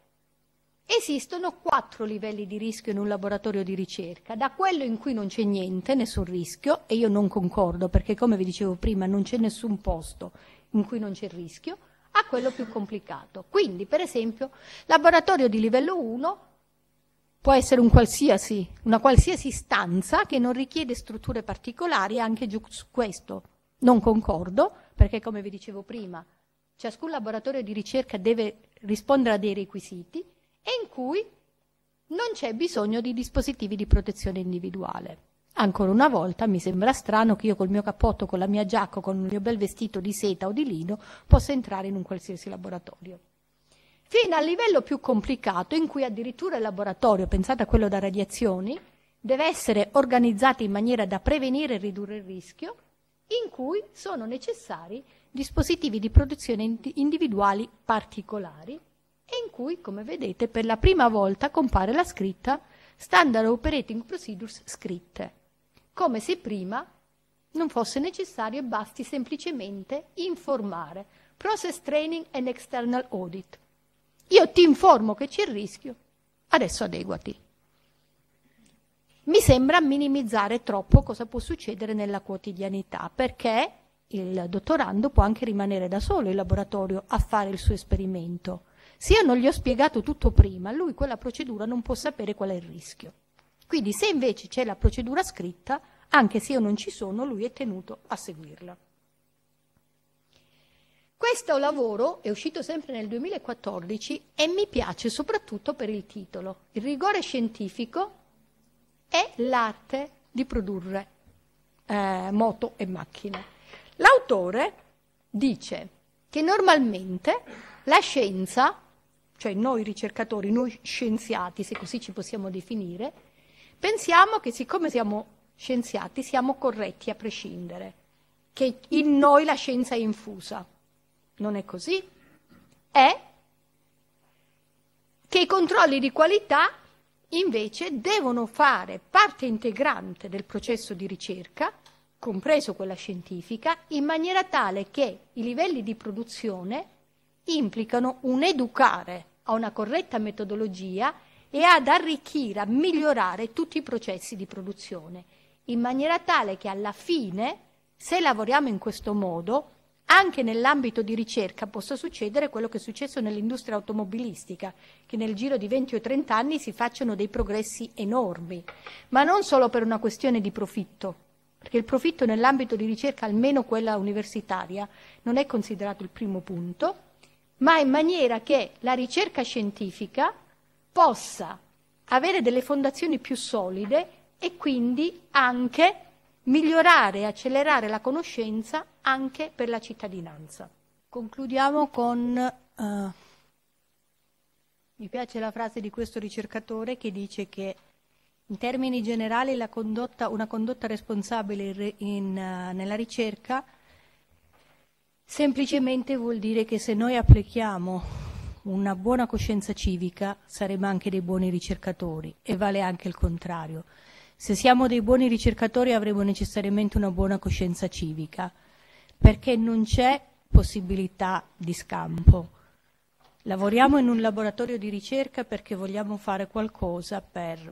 Esistono quattro livelli di rischio in un laboratorio di ricerca, da quello in cui non c'è niente, nessun rischio, e io non concordo perché come vi dicevo prima non c'è nessun posto in cui non c'è il rischio, a quello più complicato. Quindi, per esempio, laboratorio di livello 1 può essere un qualsiasi, una qualsiasi stanza che non richiede strutture particolari, anche giù su questo non concordo perché come vi dicevo prima, ciascun laboratorio di ricerca deve rispondere a dei requisiti e in cui non c'è bisogno di dispositivi di protezione individuale. Ancora una volta mi sembra strano che io col mio cappotto, con la mia giacca, con il mio bel vestito di seta o di lino possa entrare in un qualsiasi laboratorio. Fino al livello più complicato in cui addirittura il laboratorio, pensate a quello da radiazioni, deve essere organizzato in maniera da prevenire e ridurre il rischio, in cui sono necessari dispositivi di protezione individuali particolari e in cui, come vedete, per la prima volta compare la scritta Standard Operating Procedures scritte, come se prima non fosse necessario e basti semplicemente informare Process Training and External Audit. Io ti informo che c'è il rischio, adesso adeguati. Mi sembra minimizzare troppo cosa può succedere nella quotidianità, perché il dottorando può anche rimanere da solo in laboratorio a fare il suo esperimento se io non gli ho spiegato tutto prima, lui quella procedura non può sapere qual è il rischio. Quindi se invece c'è la procedura scritta, anche se io non ci sono, lui è tenuto a seguirla. Questo lavoro è uscito sempre nel 2014 e mi piace soprattutto per il titolo. Il rigore scientifico è l'arte di produrre eh, moto e macchine. L'autore dice che normalmente la scienza cioè noi ricercatori, noi scienziati, se così ci possiamo definire, pensiamo che siccome siamo scienziati siamo corretti a prescindere, che in noi la scienza è infusa. Non è così. È che i controlli di qualità invece devono fare parte integrante del processo di ricerca, compreso quella scientifica, in maniera tale che i livelli di produzione implicano un educare a una corretta metodologia e ad arricchire, a migliorare tutti i processi di produzione, in maniera tale che alla fine, se lavoriamo in questo modo, anche nell'ambito di ricerca possa succedere quello che è successo nell'industria automobilistica, che nel giro di 20 o 30 anni si facciano dei progressi enormi, ma non solo per una questione di profitto, perché il profitto nell'ambito di ricerca, almeno quella universitaria, non è considerato il primo punto, ma in maniera che la ricerca scientifica possa avere delle fondazioni più solide e quindi anche migliorare e accelerare la conoscenza anche per la cittadinanza. Concludiamo con... Uh, mi piace la frase di questo ricercatore che dice che in termini generali condotta, una condotta responsabile in, uh, nella ricerca Semplicemente vuol dire che se noi applichiamo una buona coscienza civica saremo anche dei buoni ricercatori e vale anche il contrario. Se siamo dei buoni ricercatori avremo necessariamente una buona coscienza civica perché non c'è possibilità di scampo. Lavoriamo in un laboratorio di ricerca perché vogliamo fare qualcosa per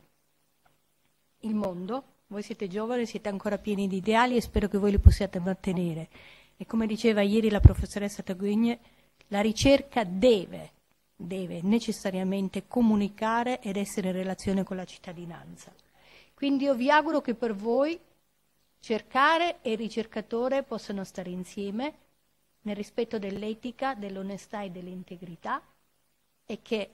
il mondo. Voi siete giovani, siete ancora pieni di ideali e spero che voi li possiate mantenere. E come diceva ieri la professoressa Taguigne, la ricerca deve, deve necessariamente comunicare ed essere in relazione con la cittadinanza. Quindi io vi auguro che per voi cercare e ricercatore possano stare insieme nel rispetto dell'etica, dell'onestà e dell'integrità e che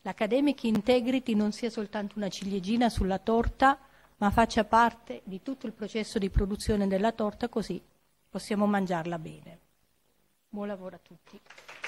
l'Academic Integrity non sia soltanto una ciliegina sulla torta, ma faccia parte di tutto il processo di produzione della torta così possiamo mangiarla bene. Buon lavoro a tutti.